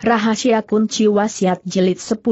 Rahasia Kunci Wasiat Jelit 10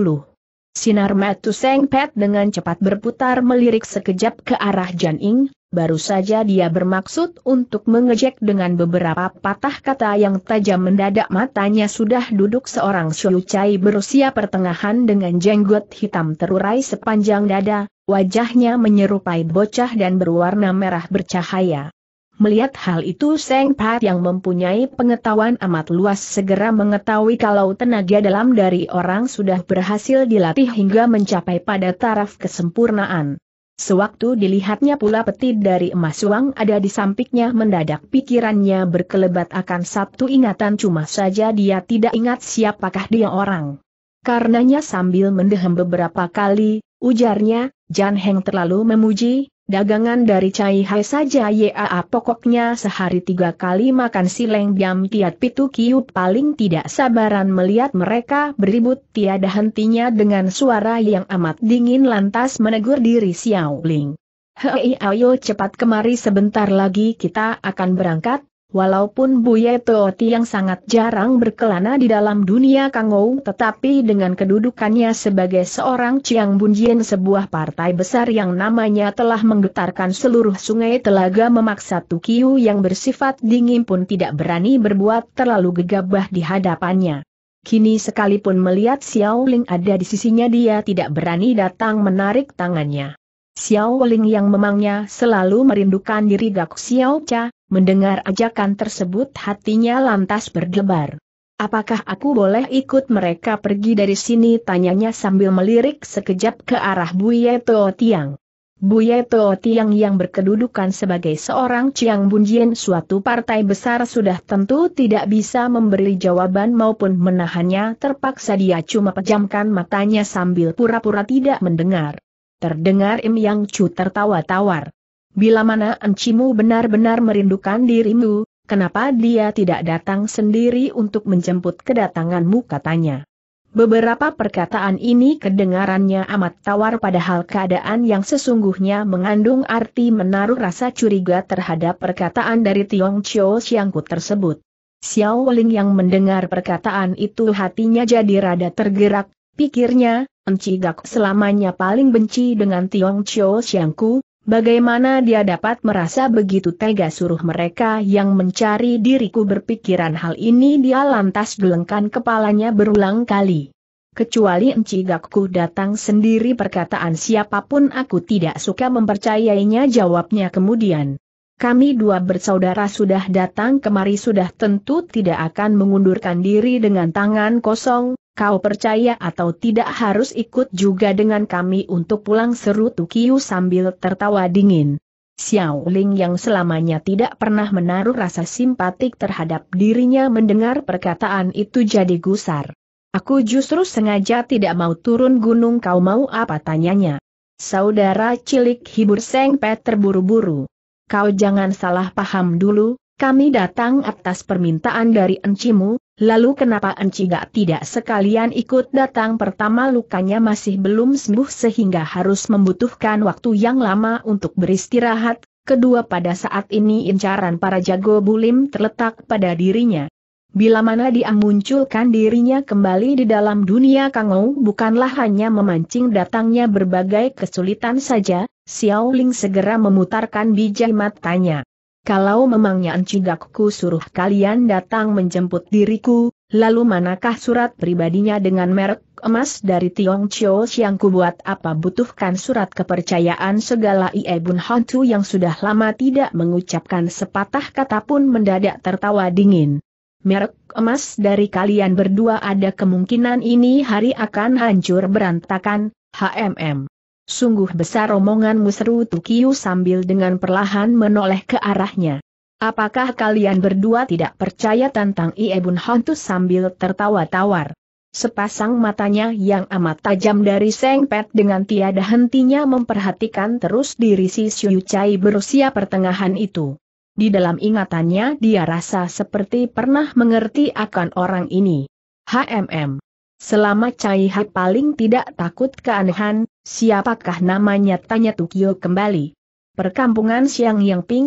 Sinar Metu sengpet dengan cepat berputar melirik sekejap ke arah Janing. baru saja dia bermaksud untuk mengejek dengan beberapa patah kata yang tajam mendadak matanya sudah duduk seorang Cai berusia pertengahan dengan jenggot hitam terurai sepanjang dada, wajahnya menyerupai bocah dan berwarna merah bercahaya. Melihat hal itu Seng Pat yang mempunyai pengetahuan amat luas segera mengetahui kalau tenaga dalam dari orang sudah berhasil dilatih hingga mencapai pada taraf kesempurnaan. Sewaktu dilihatnya pula peti dari emas uang ada di sampingnya mendadak pikirannya berkelebat akan satu ingatan cuma saja dia tidak ingat siapakah dia orang. Karenanya sambil mendehem beberapa kali, ujarnya, Jan Heng terlalu memuji, Dagangan dari Cai Hai saja ya pokoknya sehari tiga kali makan sileng biam tiat pitu kiup paling tidak sabaran melihat mereka beribut tiada hentinya dengan suara yang amat dingin lantas menegur diri Xiao Ling. Hei ayo cepat kemari sebentar lagi kita akan berangkat, Walaupun Buye Teoti yang sangat jarang berkelana di dalam dunia Kangou tetapi dengan kedudukannya sebagai seorang Chiang Bunjian sebuah partai besar yang namanya telah menggetarkan seluruh sungai telaga memaksa Tukiu yang bersifat dingin pun tidak berani berbuat terlalu gegabah di hadapannya. Kini sekalipun melihat Xiao Ling ada di sisinya dia tidak berani datang menarik tangannya. Xiao Weling yang memangnya selalu merindukan diri Gak Xiao Cha, mendengar ajakan tersebut hatinya lantas berdebar. Apakah aku boleh ikut mereka pergi dari sini tanyanya sambil melirik sekejap ke arah Buye Teo Tiang. Buye Teo Tiang yang berkedudukan sebagai seorang Chiang Bunjian suatu partai besar sudah tentu tidak bisa memberi jawaban maupun menahannya terpaksa dia cuma pejamkan matanya sambil pura-pura tidak mendengar. Terdengar Im Yang Chu tertawa tawar. Bila mana encimu benar-benar merindukan dirimu, kenapa dia tidak datang sendiri untuk menjemput kedatanganmu katanya. Beberapa perkataan ini kedengarannya amat tawar padahal keadaan yang sesungguhnya mengandung arti menaruh rasa curiga terhadap perkataan dari Tiong Chiu Xiangku tersebut. Xiao Ling yang mendengar perkataan itu hatinya jadi rada tergerak, Pikirnya, Enci Gak selamanya paling benci dengan Tiong Chio Xiangku, bagaimana dia dapat merasa begitu tega suruh mereka yang mencari diriku berpikiran hal ini dia lantas gelengkan kepalanya berulang kali. Kecuali Enci Gakku datang sendiri perkataan siapapun aku tidak suka mempercayainya jawabnya kemudian. Kami dua bersaudara sudah datang kemari sudah tentu tidak akan mengundurkan diri dengan tangan kosong, Kau percaya atau tidak harus ikut juga dengan kami untuk pulang seru Tukiu sambil tertawa dingin. Xiao Ling yang selamanya tidak pernah menaruh rasa simpatik terhadap dirinya mendengar perkataan itu jadi gusar. Aku justru sengaja tidak mau turun gunung kau mau apa tanyanya. Saudara cilik hibur Seng Pet terburu-buru. Kau jangan salah paham dulu, kami datang atas permintaan dari encimu, Lalu kenapa Enci gak tidak sekalian ikut datang pertama lukanya masih belum sembuh sehingga harus membutuhkan waktu yang lama untuk beristirahat, kedua pada saat ini incaran para jago bulim terletak pada dirinya. Bila mana dia munculkan dirinya kembali di dalam dunia Kangou bukanlah hanya memancing datangnya berbagai kesulitan saja, Xiao Ling segera memutarkan biji matanya. Kalau memangnya encigakku suruh kalian datang menjemput diriku, lalu manakah surat pribadinya dengan merek emas dari Tiong Chiu yang kubuat apa butuhkan surat kepercayaan segala Iebun Hantu yang sudah lama tidak mengucapkan sepatah kata pun mendadak tertawa dingin. Merek emas dari kalian berdua ada kemungkinan ini hari akan hancur berantakan, HMM. Sungguh besar omonganmu seru Tukiu sambil dengan perlahan menoleh ke arahnya. Apakah kalian berdua tidak percaya tentang Iebun Hantu sambil tertawa tawar? Sepasang matanya yang amat tajam dari Seng Pet dengan tiada hentinya memperhatikan terus diri si Siu Chai berusia pertengahan itu. Di dalam ingatannya dia rasa seperti pernah mengerti akan orang ini. HMM. Selama Chai Hai paling tidak takut keanehan, Siapakah namanya? Tanya Tukio kembali. Perkampungan Siang Yang Ping,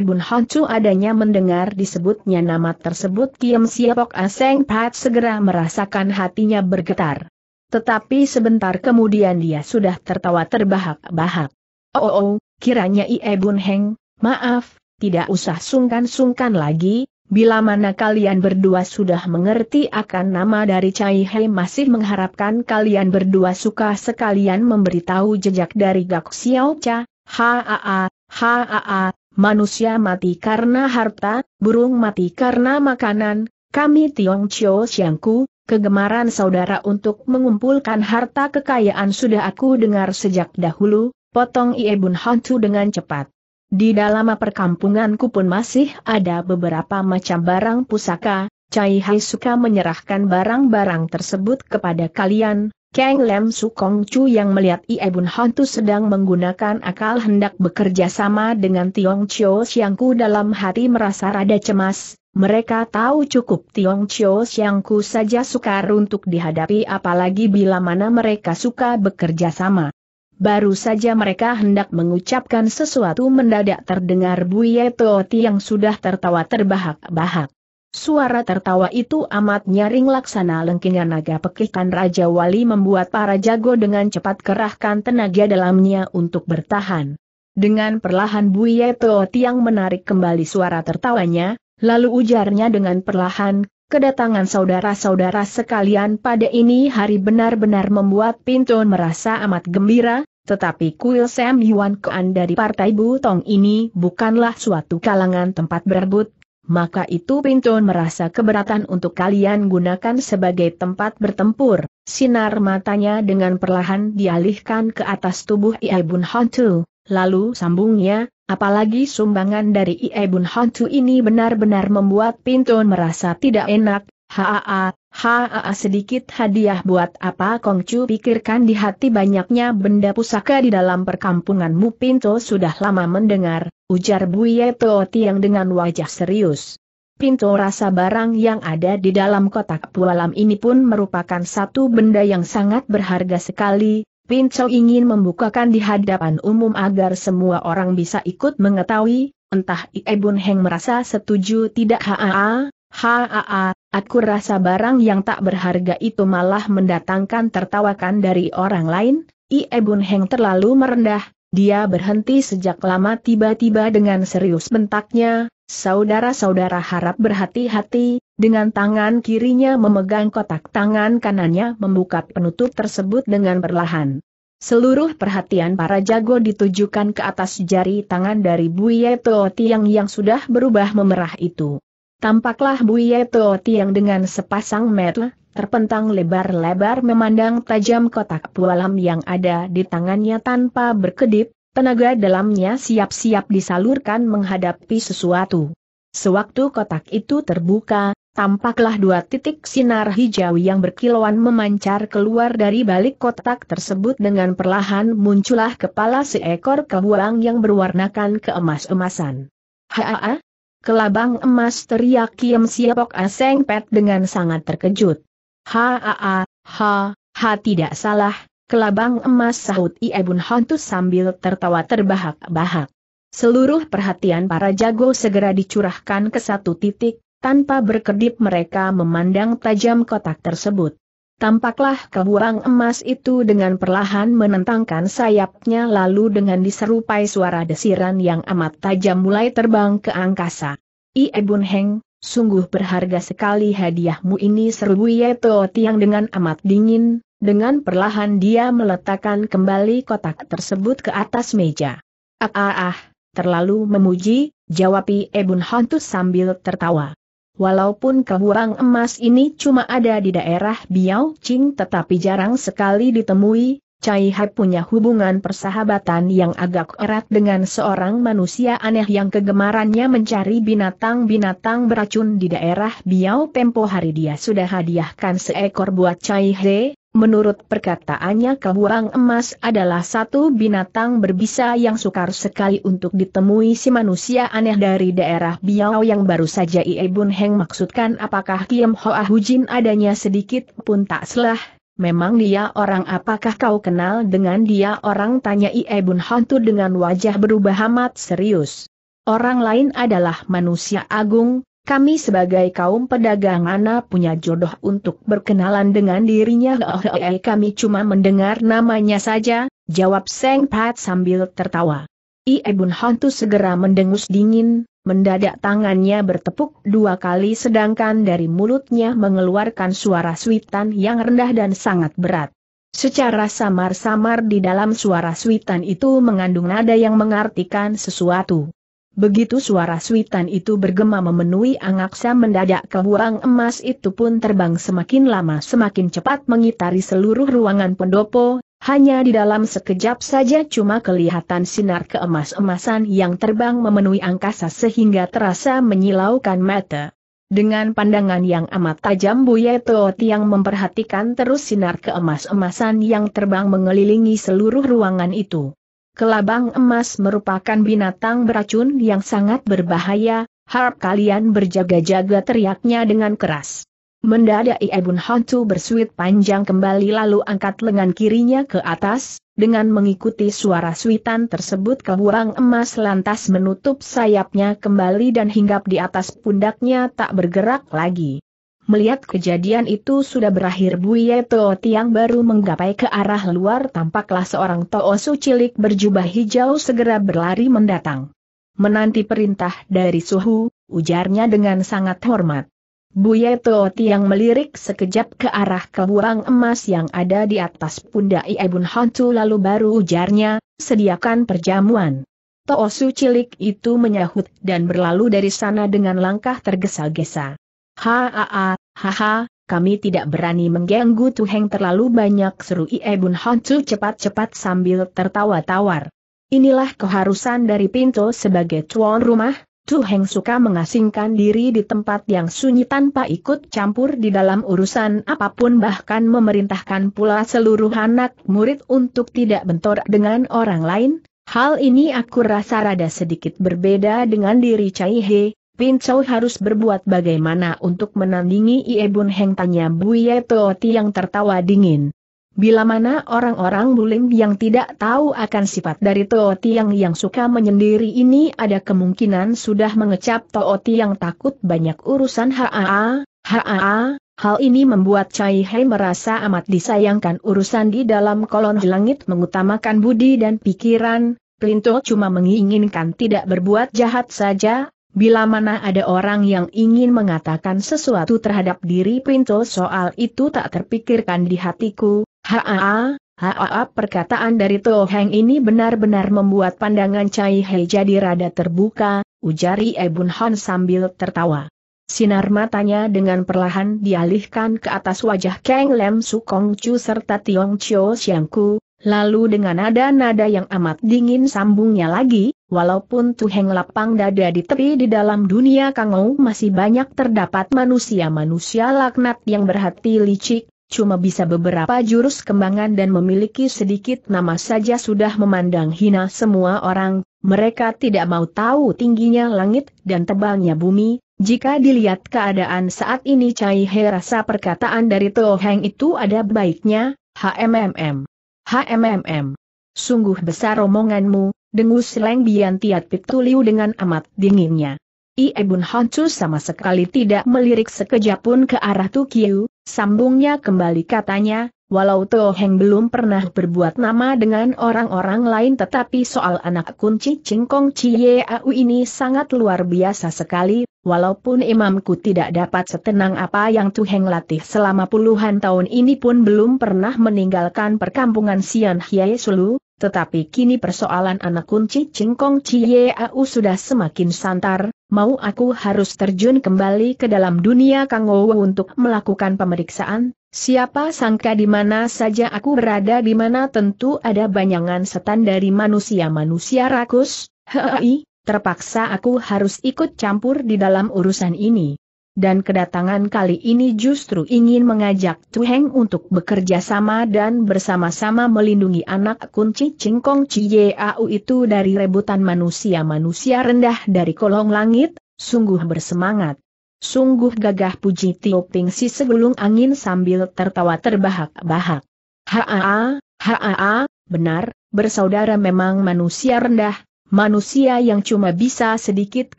Bun Hancu adanya mendengar disebutnya nama tersebut Kiam Siapok Aseng Pat segera merasakan hatinya bergetar. Tetapi sebentar kemudian dia sudah tertawa terbahak-bahak. Oh, oh, oh kiranya Ibun Heng, maaf, tidak usah sungkan-sungkan lagi, Bila mana kalian berdua sudah mengerti akan nama dari Cai Hei masih mengharapkan kalian berdua suka sekalian memberitahu jejak dari Gak Xiao Cha, haa, haa, manusia mati karena harta, burung mati karena makanan, kami Tiong Chio Xiangku, kegemaran saudara untuk mengumpulkan harta kekayaan sudah aku dengar sejak dahulu, potong Ie Bun Hantu dengan cepat. Di dalam perkampunganku pun masih ada beberapa macam barang pusaka, Cai Hai suka menyerahkan barang-barang tersebut kepada kalian, Kang Lem Kong Chu yang melihat Iebun Hantu sedang menggunakan akal hendak bekerja sama dengan Tiong Chio Siangku dalam hati merasa rada cemas, mereka tahu cukup Tiong Chio Siangku saja sukar untuk dihadapi apalagi bila mana mereka suka bekerja sama. Baru saja mereka hendak mengucapkan sesuatu mendadak terdengar Buye Toti yang sudah tertawa terbahak-bahak. Suara tertawa itu amat nyaring laksana lengkingan naga pekikan Raja Wali membuat para jago dengan cepat kerahkan tenaga dalamnya untuk bertahan. Dengan perlahan Buye Toti yang menarik kembali suara tertawanya, lalu ujarnya dengan perlahan, kedatangan saudara-saudara sekalian pada ini hari benar-benar membuat Pinton merasa amat gembira, tetapi kuil Sam Yuan Kuan dari Partai Butong ini bukanlah suatu kalangan tempat berebut, maka itu Pinton merasa keberatan untuk kalian gunakan sebagai tempat bertempur. Sinar matanya dengan perlahan dialihkan ke atas tubuh Ibu Hantu, lalu sambungnya, Apalagi sumbangan dari Ibn e Hantu ini benar-benar membuat Pinto merasa tidak enak, haa, haa sedikit hadiah buat apa Kongcu pikirkan di hati banyaknya benda pusaka di dalam perkampunganmu Pinto sudah lama mendengar, ujar Buye Tooti yang dengan wajah serius. Pinto rasa barang yang ada di dalam kotak pualam ini pun merupakan satu benda yang sangat berharga sekali, Pinco ingin membukakan di hadapan umum agar semua orang bisa ikut mengetahui, entah Ie Bun Heng merasa setuju tidak haa, haa, aku rasa barang yang tak berharga itu malah mendatangkan tertawakan dari orang lain, Ie Bun Heng terlalu merendah, dia berhenti sejak lama tiba-tiba dengan serius bentaknya, saudara-saudara harap berhati-hati, dengan tangan kirinya memegang kotak tangan kanannya membuka penutup tersebut dengan perlahan. Seluruh perhatian para jago ditujukan ke atas jari tangan dari Buye Tiang yang sudah berubah memerah itu. Tampaklah Buye Tiang dengan sepasang mata terpentang lebar-lebar memandang tajam kotak pualam yang ada di tangannya tanpa berkedip, tenaga dalamnya siap-siap disalurkan menghadapi sesuatu. Sewaktu kotak itu terbuka, tampaklah dua titik sinar hijau yang berkilauan memancar keluar dari balik kotak tersebut dengan perlahan muncullah kepala seekor kebuang yang berwarnakan keemas-emasan. Haa, kelabang emas teriak Kiem Siapok Aseng Pet dengan sangat terkejut. Haa, ha, ha tidak salah, kelabang emas sahut Iebun Hontus sambil tertawa terbahak-bahak. Seluruh perhatian para jago segera dicurahkan ke satu titik, tanpa berkedip mereka memandang tajam kotak tersebut. Tampaklah keburang emas itu dengan perlahan menentangkan sayapnya lalu dengan diserupai suara desiran yang amat tajam mulai terbang ke angkasa. Ie Bun Heng, sungguh berharga sekali hadiahmu ini seru Yeto Tiang dengan amat dingin, dengan perlahan dia meletakkan kembali kotak tersebut ke atas meja. Ah ah ah, terlalu memuji, jawab Ie Bun Hantu sambil tertawa. Walaupun kehuang emas ini cuma ada di daerah Biao Qing tetapi jarang sekali ditemui, Cai Hai punya hubungan persahabatan yang agak erat dengan seorang manusia aneh yang kegemarannya mencari binatang-binatang beracun di daerah Biao tempo hari dia sudah hadiahkan seekor buat Cai He, Menurut perkataannya kehuang emas adalah satu binatang berbisa yang sukar sekali untuk ditemui si manusia aneh dari daerah Biao yang baru saja Ie Bun Heng maksudkan apakah Kiam Hoa Hujin adanya sedikit pun tak selah. Memang dia orang apakah kau kenal dengan dia orang tanya Ie Bun Hantu dengan wajah berubah amat serius. Orang lain adalah manusia agung, kami sebagai kaum pedagang mana punya jodoh untuk berkenalan dengan dirinya oh, oh, eh, oh. kami cuma mendengar namanya saja, jawab Seng Pat sambil tertawa. Ibun Hantu segera mendengus dingin, mendadak tangannya bertepuk dua kali sedangkan dari mulutnya mengeluarkan suara suitan yang rendah dan sangat berat. Secara samar-samar di dalam suara suitan itu mengandung nada yang mengartikan sesuatu. Begitu suara suitan itu bergema memenuhi angaksa mendadak kebuang emas itu pun terbang semakin lama semakin cepat mengitari seluruh ruangan pendopo, hanya di dalam sekejap saja cuma kelihatan sinar keemas-emasan yang terbang memenuhi angkasa sehingga terasa menyilaukan mata. Dengan pandangan yang amat tajam Buye Tooti yang memperhatikan terus sinar keemas-emasan yang terbang mengelilingi seluruh ruangan itu. Kelabang emas merupakan binatang beracun yang sangat berbahaya, harap kalian berjaga-jaga teriaknya dengan keras. Mendadak Ibun Hantu bersuit panjang kembali lalu angkat lengan kirinya ke atas, dengan mengikuti suara suitan tersebut kelabang emas lantas menutup sayapnya kembali dan hinggap di atas pundaknya tak bergerak lagi. Melihat kejadian itu sudah berakhir Buye Toh Tiang baru menggapai ke arah luar tampaklah seorang Toosu cilik berjubah hijau segera berlari mendatang. Menanti perintah dari suhu, ujarnya dengan sangat hormat. Buye Toh Tiang melirik sekejap ke arah kebuang emas yang ada di atas pundak Ibun Hantu lalu baru ujarnya, sediakan perjamuan. Toosu cilik itu menyahut dan berlalu dari sana dengan langkah tergesa-gesa. Haa, haha, kami tidak berani mengganggu Tuheng terlalu banyak seru Ie Bun Honcu cepat-cepat sambil tertawa tawar. Inilah keharusan dari Pinto sebagai tuan rumah, Tuheng suka mengasingkan diri di tempat yang sunyi tanpa ikut campur di dalam urusan apapun bahkan memerintahkan pula seluruh anak murid untuk tidak bentor dengan orang lain, Hal ini aku rasa rada sedikit berbeda dengan diri Cai He, Pin Chow harus berbuat bagaimana untuk menandingi Ie Bun Heng tanya Buye Tooti yang tertawa dingin. Bila mana orang-orang bulim yang tidak tahu akan sifat dari Tooti yang yang suka menyendiri ini ada kemungkinan sudah mengecap Tooti yang takut banyak urusan haa, haa, Hal ini membuat Cai Hei merasa amat disayangkan urusan di dalam kolon langit mengutamakan budi dan pikiran, Plinto cuma menginginkan tidak berbuat jahat saja, Bila mana ada orang yang ingin mengatakan sesuatu terhadap diri Pinto soal itu tak terpikirkan di hatiku, haa, haa perkataan dari Toheng ini benar-benar membuat pandangan Cai Hei jadi rada terbuka, ujari Ebun Han sambil tertawa. Sinar matanya dengan perlahan dialihkan ke atas wajah Kang Lem Sukong Chu serta Tiong Chio Siangku. lalu dengan nada-nada yang amat dingin sambungnya lagi, Walaupun Tuheng lapang dada di tepi di dalam dunia Kangou masih banyak terdapat manusia-manusia laknat yang berhati licik, cuma bisa beberapa jurus kembangan dan memiliki sedikit nama saja sudah memandang hina semua orang, mereka tidak mau tahu tingginya langit dan tebalnya bumi, jika dilihat keadaan saat ini Cai He rasa perkataan dari tuheng itu ada baiknya, HMMM. HMMM. Sungguh besar omonganmu, Dengus Leng Bian Tiat Pituliu dengan amat dinginnya. Ie Bun Hancu sama sekali tidak melirik sekejap pun ke arah Tukiu, sambungnya kembali katanya, Walau Tu Heng belum pernah berbuat nama dengan orang-orang lain tetapi soal anak kunci Cingkong Cie Au ini sangat luar biasa sekali, walaupun imamku tidak dapat setenang apa yang Tu Heng latih selama puluhan tahun ini pun belum pernah meninggalkan perkampungan Sian Hiai Sulu, tetapi kini persoalan anak kunci Cie Cieau sudah semakin santar, mau aku harus terjun kembali ke dalam dunia Kangowo untuk melakukan pemeriksaan, siapa sangka di mana saja aku berada di mana tentu ada banyangan setan dari manusia-manusia rakus, hei, terpaksa aku harus ikut campur di dalam urusan ini dan kedatangan kali ini justru ingin mengajak Tu Heng untuk bekerja sama dan bersama-sama melindungi anak kunci Cingkong Ciyeau itu dari rebutan manusia-manusia rendah dari kolong langit, sungguh bersemangat. Sungguh gagah puji Tio Ping si segelung angin sambil tertawa terbahak-bahak. Haa, haa, benar, bersaudara memang manusia rendah, manusia yang cuma bisa sedikit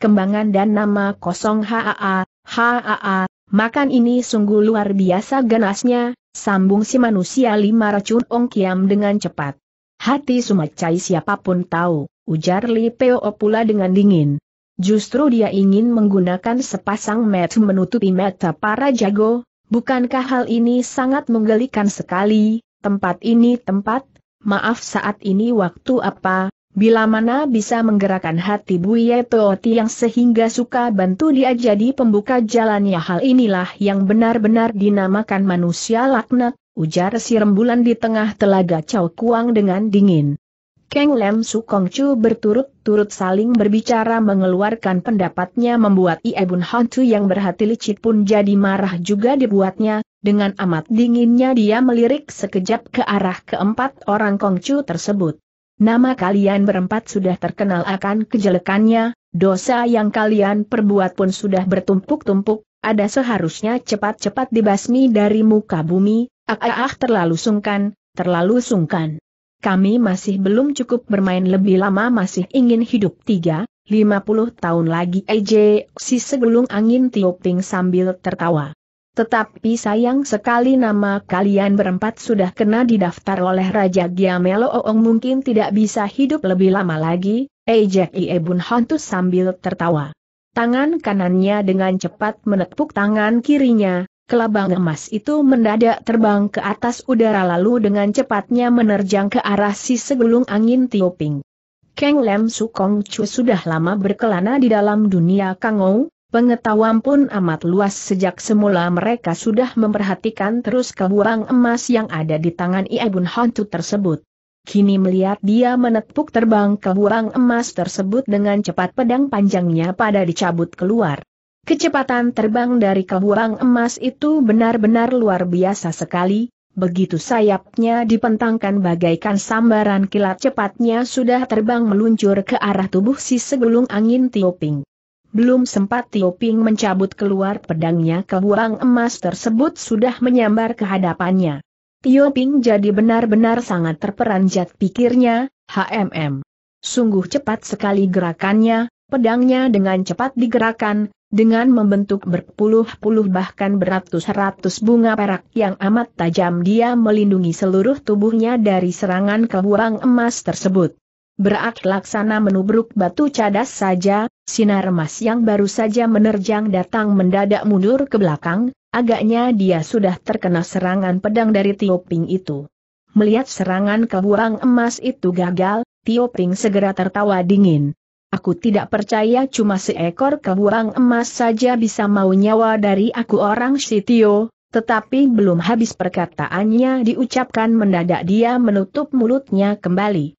kembangan dan nama kosong haa, Haa, makan ini sungguh luar biasa ganasnya, sambung si manusia lima racun Ong Kiam dengan cepat. Hati Sumacai siapapun tahu, ujar Li Peo pula dengan dingin. Justru dia ingin menggunakan sepasang mata menutupi mata para jago, bukankah hal ini sangat menggelikan sekali, tempat ini tempat, maaf saat ini waktu apa, Bila mana bisa menggerakkan hati Buye Tooti yang sehingga suka bantu dia jadi pembuka jalannya hal inilah yang benar-benar dinamakan manusia laknat, ujar si rembulan di tengah telaga Chow Kuang dengan dingin. Keng Lem Kong Chu berturut-turut saling berbicara mengeluarkan pendapatnya membuat Iebun Han Chu yang berhati licik pun jadi marah juga dibuatnya, dengan amat dinginnya dia melirik sekejap ke arah keempat orang Kong Chu tersebut. Nama kalian berempat sudah terkenal akan kejelekannya, dosa yang kalian perbuat pun sudah bertumpuk-tumpuk, ada seharusnya cepat-cepat dibasmi dari muka bumi, ah, ah, ah terlalu sungkan, terlalu sungkan. Kami masih belum cukup bermain lebih lama masih ingin hidup tiga, lima puluh tahun lagi EJ, eh, si segelung angin tioping sambil tertawa. Tetapi sayang sekali nama kalian berempat sudah kena didaftar oleh Raja Giamelo Oong mungkin tidak bisa hidup lebih lama lagi, ejek Bun Hantu sambil tertawa. Tangan kanannya dengan cepat menepuk tangan kirinya, kelabang emas itu mendadak terbang ke atas udara lalu dengan cepatnya menerjang ke arah si segulung angin tioping. Kang Lem Sukong Chu sudah lama berkelana di dalam dunia Kangou, Pengetahuan pun amat luas sejak semula mereka sudah memperhatikan terus kebuang emas yang ada di tangan iebun Hantu tersebut. Kini melihat dia menepuk terbang kebuang emas tersebut dengan cepat pedang panjangnya pada dicabut keluar. Kecepatan terbang dari kebuang emas itu benar-benar luar biasa sekali, begitu sayapnya dipentangkan bagaikan sambaran kilat cepatnya sudah terbang meluncur ke arah tubuh si segulung angin tioping. Belum sempat Tio Ping mencabut keluar pedangnya kebuang emas tersebut sudah menyambar ke hadapannya. Tio Ping jadi benar-benar sangat terperanjat pikirnya, HMM. Sungguh cepat sekali gerakannya, pedangnya dengan cepat digerakkan, dengan membentuk berpuluh-puluh bahkan beratus-ratus bunga perak yang amat tajam dia melindungi seluruh tubuhnya dari serangan kebuang emas tersebut. Berat laksana menubruk batu cadas saja, sinar emas yang baru saja menerjang datang mendadak mundur ke belakang, agaknya dia sudah terkena serangan pedang dari Tio Ping itu. Melihat serangan kebuang emas itu gagal, Tio Ping segera tertawa dingin. Aku tidak percaya cuma seekor kebuang emas saja bisa mau nyawa dari aku orang si Tio, tetapi belum habis perkataannya diucapkan mendadak dia menutup mulutnya kembali.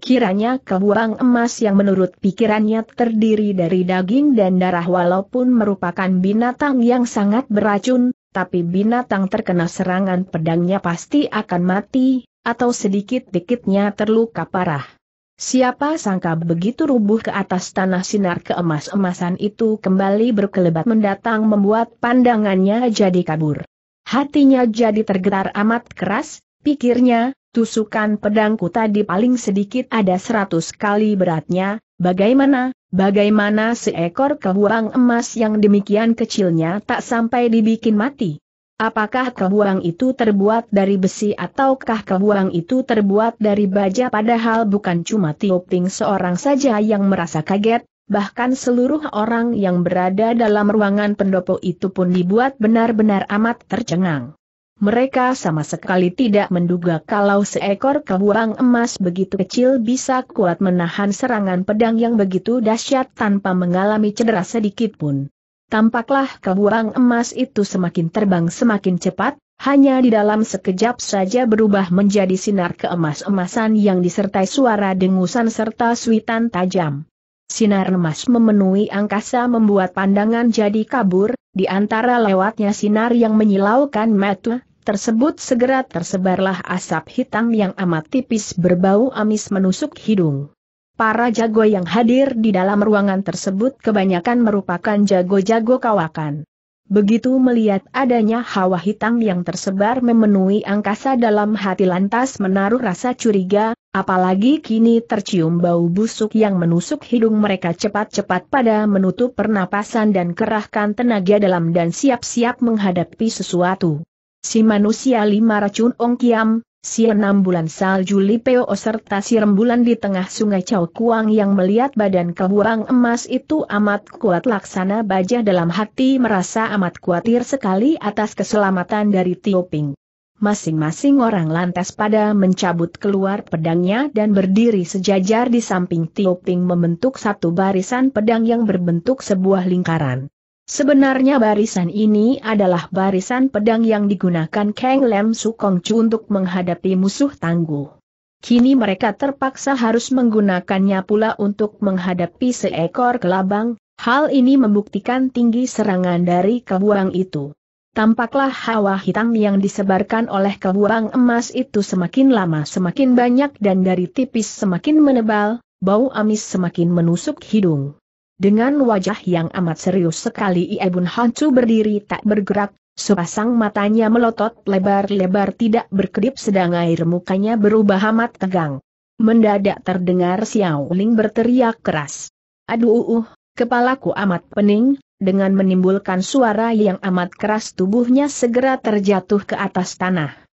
Kiranya kebuang emas yang menurut pikirannya terdiri dari daging dan darah walaupun merupakan binatang yang sangat beracun, tapi binatang terkena serangan pedangnya pasti akan mati, atau sedikit-dikitnya terluka parah. Siapa sangka begitu rubuh ke atas tanah sinar keemas-emasan itu kembali berkelebat mendatang membuat pandangannya jadi kabur. Hatinya jadi tergetar amat keras, pikirnya, Tusukan pedangku tadi paling sedikit ada seratus kali beratnya, bagaimana, bagaimana seekor kebuang emas yang demikian kecilnya tak sampai dibikin mati? Apakah kebuang itu terbuat dari besi ataukah kebuang itu terbuat dari baja padahal bukan cuma Tio seorang saja yang merasa kaget, bahkan seluruh orang yang berada dalam ruangan pendopo itu pun dibuat benar-benar amat tercengang. Mereka sama sekali tidak menduga kalau seekor kebuang emas begitu kecil bisa kuat menahan serangan pedang yang begitu dahsyat tanpa mengalami cedera sedikit pun. Tampaklah kebuang emas itu semakin terbang semakin cepat, hanya di dalam sekejap saja berubah menjadi sinar keemas-emasan yang disertai suara dengusan serta suitan tajam. Sinar emas memenuhi angkasa membuat pandangan jadi kabur, di antara lewatnya sinar yang menyilaukan mata, tersebut segera tersebarlah asap hitam yang amat tipis berbau amis menusuk hidung. Para jago yang hadir di dalam ruangan tersebut kebanyakan merupakan jago-jago kawakan. Begitu melihat adanya hawa hitam yang tersebar memenuhi angkasa dalam hati lantas menaruh rasa curiga, apalagi kini tercium bau busuk yang menusuk hidung mereka cepat-cepat pada menutup pernapasan dan kerahkan tenaga dalam dan siap-siap menghadapi sesuatu si manusia lima racun Ong Kiam, si enam bulan salju Li Lipeo serta si rembulan di tengah sungai Chao Kuang yang melihat badan keburang emas itu amat kuat laksana baja dalam hati merasa amat khawatir sekali atas keselamatan dari Tio Ping. Masing-masing orang lantas pada mencabut keluar pedangnya dan berdiri sejajar di samping Tio Ping membentuk satu barisan pedang yang berbentuk sebuah lingkaran. Sebenarnya barisan ini adalah barisan pedang yang digunakan Kang Lem Sukong Chu untuk menghadapi musuh tangguh. Kini mereka terpaksa harus menggunakannya pula untuk menghadapi seekor kelabang, hal ini membuktikan tinggi serangan dari kebuang itu. Tampaklah hawa hitam yang disebarkan oleh kebuang emas itu semakin lama semakin banyak dan dari tipis semakin menebal, bau amis semakin menusuk hidung. Dengan wajah yang amat serius sekali Ibun Hancu berdiri tak bergerak, sepasang matanya melotot lebar-lebar tidak berkedip sedang air mukanya berubah amat tegang. Mendadak terdengar Xiao Ling berteriak keras. Aduh uh, uh, kepalaku amat pening, dengan menimbulkan suara yang amat keras tubuhnya segera terjatuh ke atas tanah.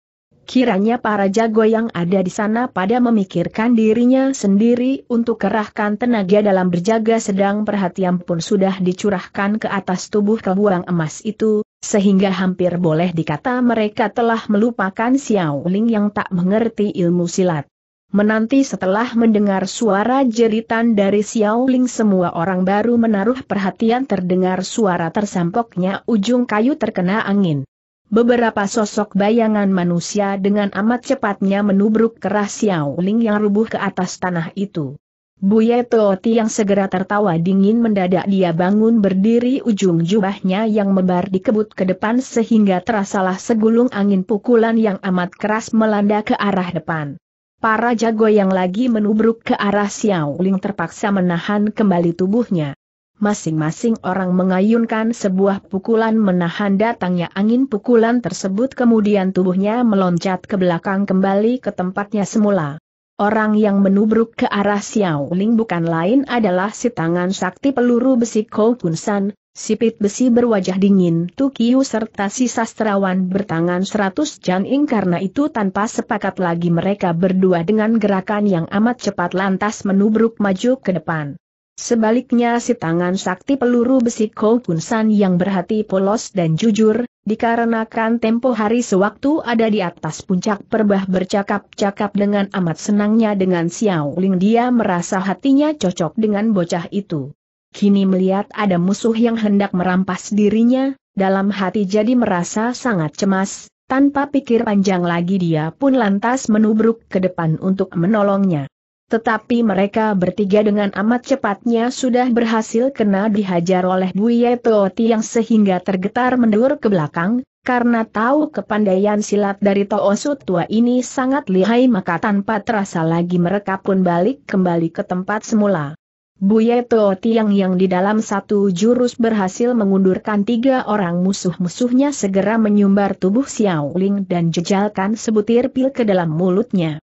Kiranya para jago yang ada di sana pada memikirkan dirinya sendiri untuk kerahkan tenaga dalam berjaga sedang perhatian pun sudah dicurahkan ke atas tubuh kebuang emas itu, sehingga hampir boleh dikata mereka telah melupakan Xiao Ling yang tak mengerti ilmu silat. Menanti setelah mendengar suara jeritan dari Xiao Ling semua orang baru menaruh perhatian terdengar suara tersampoknya ujung kayu terkena angin. Beberapa sosok bayangan manusia dengan amat cepatnya menubruk keras Xiao Ling yang rubuh ke atas tanah itu. Buye Tooti yang segera tertawa dingin mendadak dia bangun berdiri ujung jubahnya yang membar dikebut ke depan sehingga terasalah segulung angin pukulan yang amat keras melanda ke arah depan. Para jago yang lagi menubruk ke arah Xiao Ling terpaksa menahan kembali tubuhnya masing-masing orang mengayunkan sebuah pukulan menahan datangnya angin pukulan tersebut kemudian tubuhnya meloncat ke belakang kembali ke tempatnya semula. Orang yang menubruk ke arah Xiao Ling bukan lain adalah si tangan sakti peluru besi Kou sipit si pit besi berwajah dingin Tukiu serta si sastrawan bertangan seratus janing karena itu tanpa sepakat lagi mereka berdua dengan gerakan yang amat cepat lantas menubruk maju ke depan. Sebaliknya si tangan sakti peluru besi Kou Kun San yang berhati polos dan jujur, dikarenakan tempo hari sewaktu ada di atas puncak perbah bercakap-cakap dengan amat senangnya dengan Xiao Ling dia merasa hatinya cocok dengan bocah itu. Kini melihat ada musuh yang hendak merampas dirinya, dalam hati jadi merasa sangat cemas, tanpa pikir panjang lagi dia pun lantas menubruk ke depan untuk menolongnya. Tetapi mereka bertiga dengan amat cepatnya sudah berhasil kena dihajar oleh Buye Tooti yang sehingga tergetar mendur ke belakang, karena tahu kepandaian silat dari Toosu tua ini sangat lihai maka tanpa terasa lagi mereka pun balik kembali ke tempat semula. Buye Tooti yang yang di dalam satu jurus berhasil mengundurkan tiga orang musuh-musuhnya segera menyumbar tubuh Xiao Ling dan jejalkan sebutir pil ke dalam mulutnya.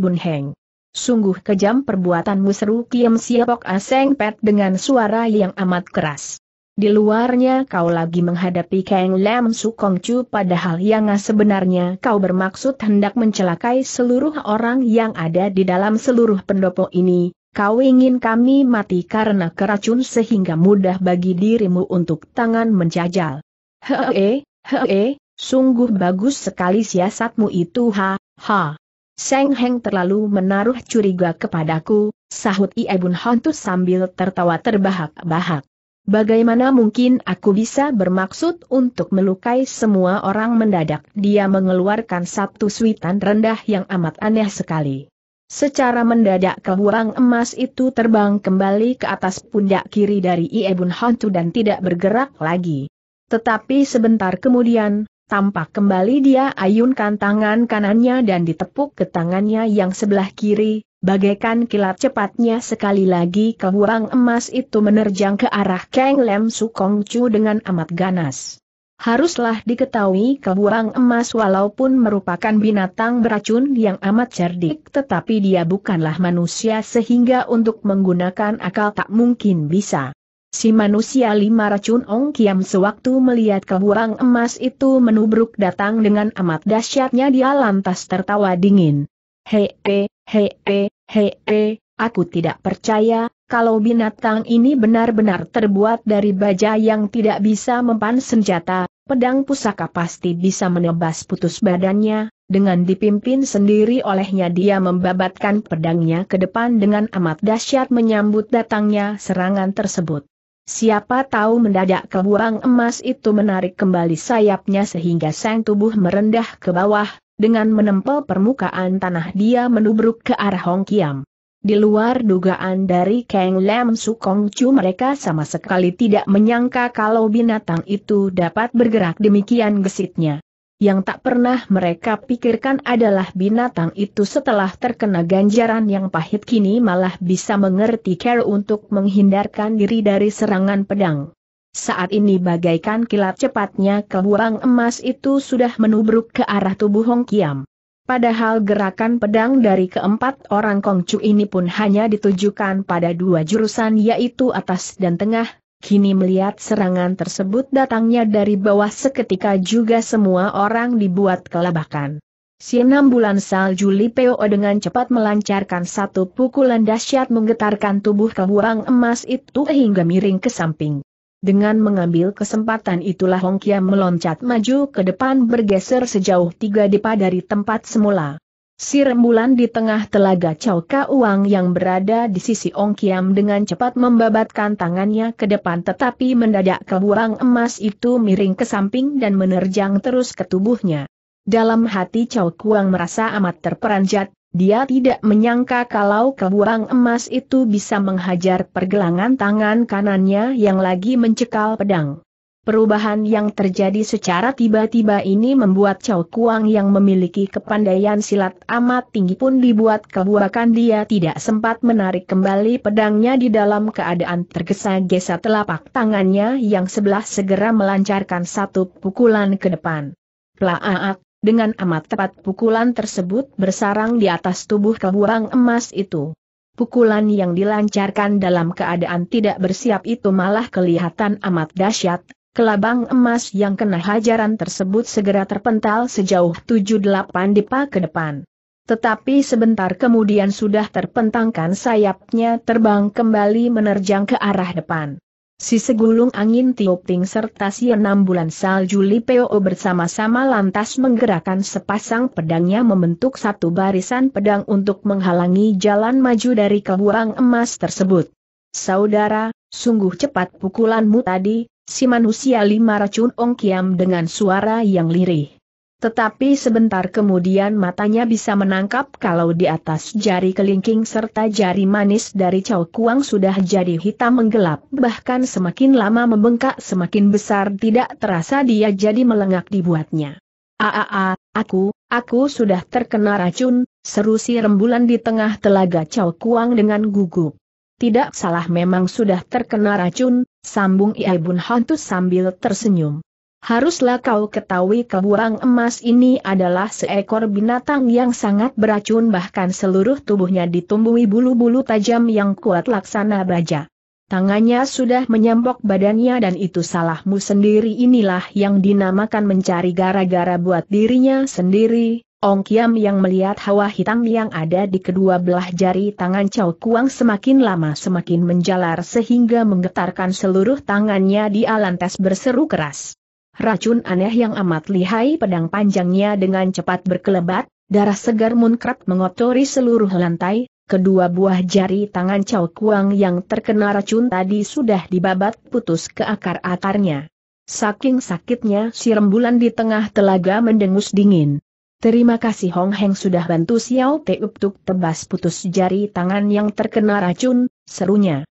Bun Heng Sungguh kejam perbuatanmu seru Kiem Siapok Aseng Pet dengan suara yang amat keras. Di luarnya kau lagi menghadapi Kang Lam Sukong Chu padahal yang sebenarnya kau bermaksud hendak mencelakai seluruh orang yang ada di dalam seluruh pendopo ini, kau ingin kami mati karena keracun sehingga mudah bagi dirimu untuk tangan menjajal. Hee, hee, sungguh bagus sekali siasatmu itu ha, ha. Seng Heng terlalu menaruh curiga kepadaku, sahut Iebun Hontu sambil tertawa terbahak-bahak. Bagaimana mungkin aku bisa bermaksud untuk melukai semua orang mendadak dia mengeluarkan satu suitan rendah yang amat aneh sekali. Secara mendadak kebuang emas itu terbang kembali ke atas pundak kiri dari Iebun Hontu dan tidak bergerak lagi. Tetapi sebentar kemudian, Tampak kembali dia ayunkan tangan kanannya dan ditepuk ke tangannya yang sebelah kiri, bagaikan kilat cepatnya sekali lagi huang emas itu menerjang ke arah Kang Lem Sukong Chu dengan amat ganas. Haruslah diketahui kehuang emas walaupun merupakan binatang beracun yang amat cerdik tetapi dia bukanlah manusia sehingga untuk menggunakan akal tak mungkin bisa. Si manusia lima racun Ong Kiam sewaktu melihat kebuang emas itu menubruk datang dengan amat dahsyatnya dia lantas tertawa dingin. Hei, hei, hei, hei, hei, aku tidak percaya, kalau binatang ini benar-benar terbuat dari baja yang tidak bisa mempan senjata, pedang pusaka pasti bisa menebas putus badannya, dengan dipimpin sendiri olehnya dia membabatkan pedangnya ke depan dengan amat dahsyat menyambut datangnya serangan tersebut. Siapa tahu mendadak kebuang emas itu menarik kembali sayapnya sehingga sang tubuh merendah ke bawah, dengan menempel permukaan tanah dia menubruk ke arah Hong Kiam. Di luar dugaan dari Kang Lam Sukong Chu mereka sama sekali tidak menyangka kalau binatang itu dapat bergerak demikian gesitnya. Yang tak pernah mereka pikirkan adalah binatang itu setelah terkena ganjaran yang pahit kini malah bisa mengerti care untuk menghindarkan diri dari serangan pedang. Saat ini bagaikan kilat cepatnya kebuang emas itu sudah menubruk ke arah tubuh Hong Kiam. Padahal gerakan pedang dari keempat orang Kongcu ini pun hanya ditujukan pada dua jurusan yaitu atas dan tengah, kini melihat serangan tersebut datangnya dari bawah seketika juga semua orang dibuat kelabakan. Sinam bulan salju Lipeo dengan cepat melancarkan satu pukulan dahsyat menggetarkan tubuh kebuang emas itu hingga miring ke samping. Dengan mengambil kesempatan itulah Hong Kiam meloncat maju ke depan bergeser sejauh tiga depa dari tempat semula. Si rembulan di tengah telaga Chow Uang yang berada di sisi Ong Kiam dengan cepat membabatkan tangannya ke depan tetapi mendadak kebuang emas itu miring ke samping dan menerjang terus ke tubuhnya. Dalam hati Chow Uang merasa amat terperanjat, dia tidak menyangka kalau kebuang emas itu bisa menghajar pergelangan tangan kanannya yang lagi mencekal pedang. Perubahan yang terjadi secara tiba-tiba ini membuat Chow Kuang yang memiliki kepandaian silat amat tinggi pun dibuat kebuakan dia tidak sempat menarik kembali pedangnya di dalam keadaan tergesa-gesa telapak tangannya yang sebelah segera melancarkan satu pukulan ke depan. Plaaak, dengan amat tepat pukulan tersebut bersarang di atas tubuh kebuang emas itu. Pukulan yang dilancarkan dalam keadaan tidak bersiap itu malah kelihatan amat dahsyat, Kelabang emas yang kena hajaran tersebut segera terpental sejauh 7-8 dipa ke depan. Tetapi sebentar kemudian sudah terpentangkan sayapnya terbang kembali menerjang ke arah depan. Si segulung angin tiup ting serta si enam bulan salju Lipeo bersama-sama lantas menggerakkan sepasang pedangnya membentuk satu barisan pedang untuk menghalangi jalan maju dari kebuang emas tersebut. Saudara, sungguh cepat pukulanmu tadi, Si manusia lima racun Ong Kiam dengan suara yang lirih. Tetapi sebentar kemudian matanya bisa menangkap kalau di atas jari kelingking serta jari manis dari Chow Kuang sudah jadi hitam menggelap. Bahkan semakin lama membengkak semakin besar tidak terasa dia jadi melengak dibuatnya. Aa, aku, aku sudah terkena racun, seru si rembulan di tengah telaga Chow Kuang dengan gugup. Tidak salah memang sudah terkena racun, sambung Iabun Hantu sambil tersenyum. Haruslah kau ketahui keburang emas ini adalah seekor binatang yang sangat beracun bahkan seluruh tubuhnya ditumbuhi bulu-bulu tajam yang kuat laksana baja. Tangannya sudah menyambok badannya dan itu salahmu sendiri inilah yang dinamakan mencari gara-gara buat dirinya sendiri, Ong Kiam yang melihat hawa hitam yang ada di kedua belah jari tangan Chow Kuang semakin lama semakin menjalar sehingga menggetarkan seluruh tangannya di alantes berseru keras. Racun aneh yang amat lihai pedang panjangnya dengan cepat berkelebat, darah segar munkrat mengotori seluruh lantai, kedua buah jari tangan Chow Kuang yang terkena racun tadi sudah dibabat putus ke akar-akarnya. Saking sakitnya si rembulan di tengah telaga mendengus dingin. Terima kasih Hong Heng sudah bantu Xiao Te untuk tebas putus jari tangan yang terkena racun, serunya.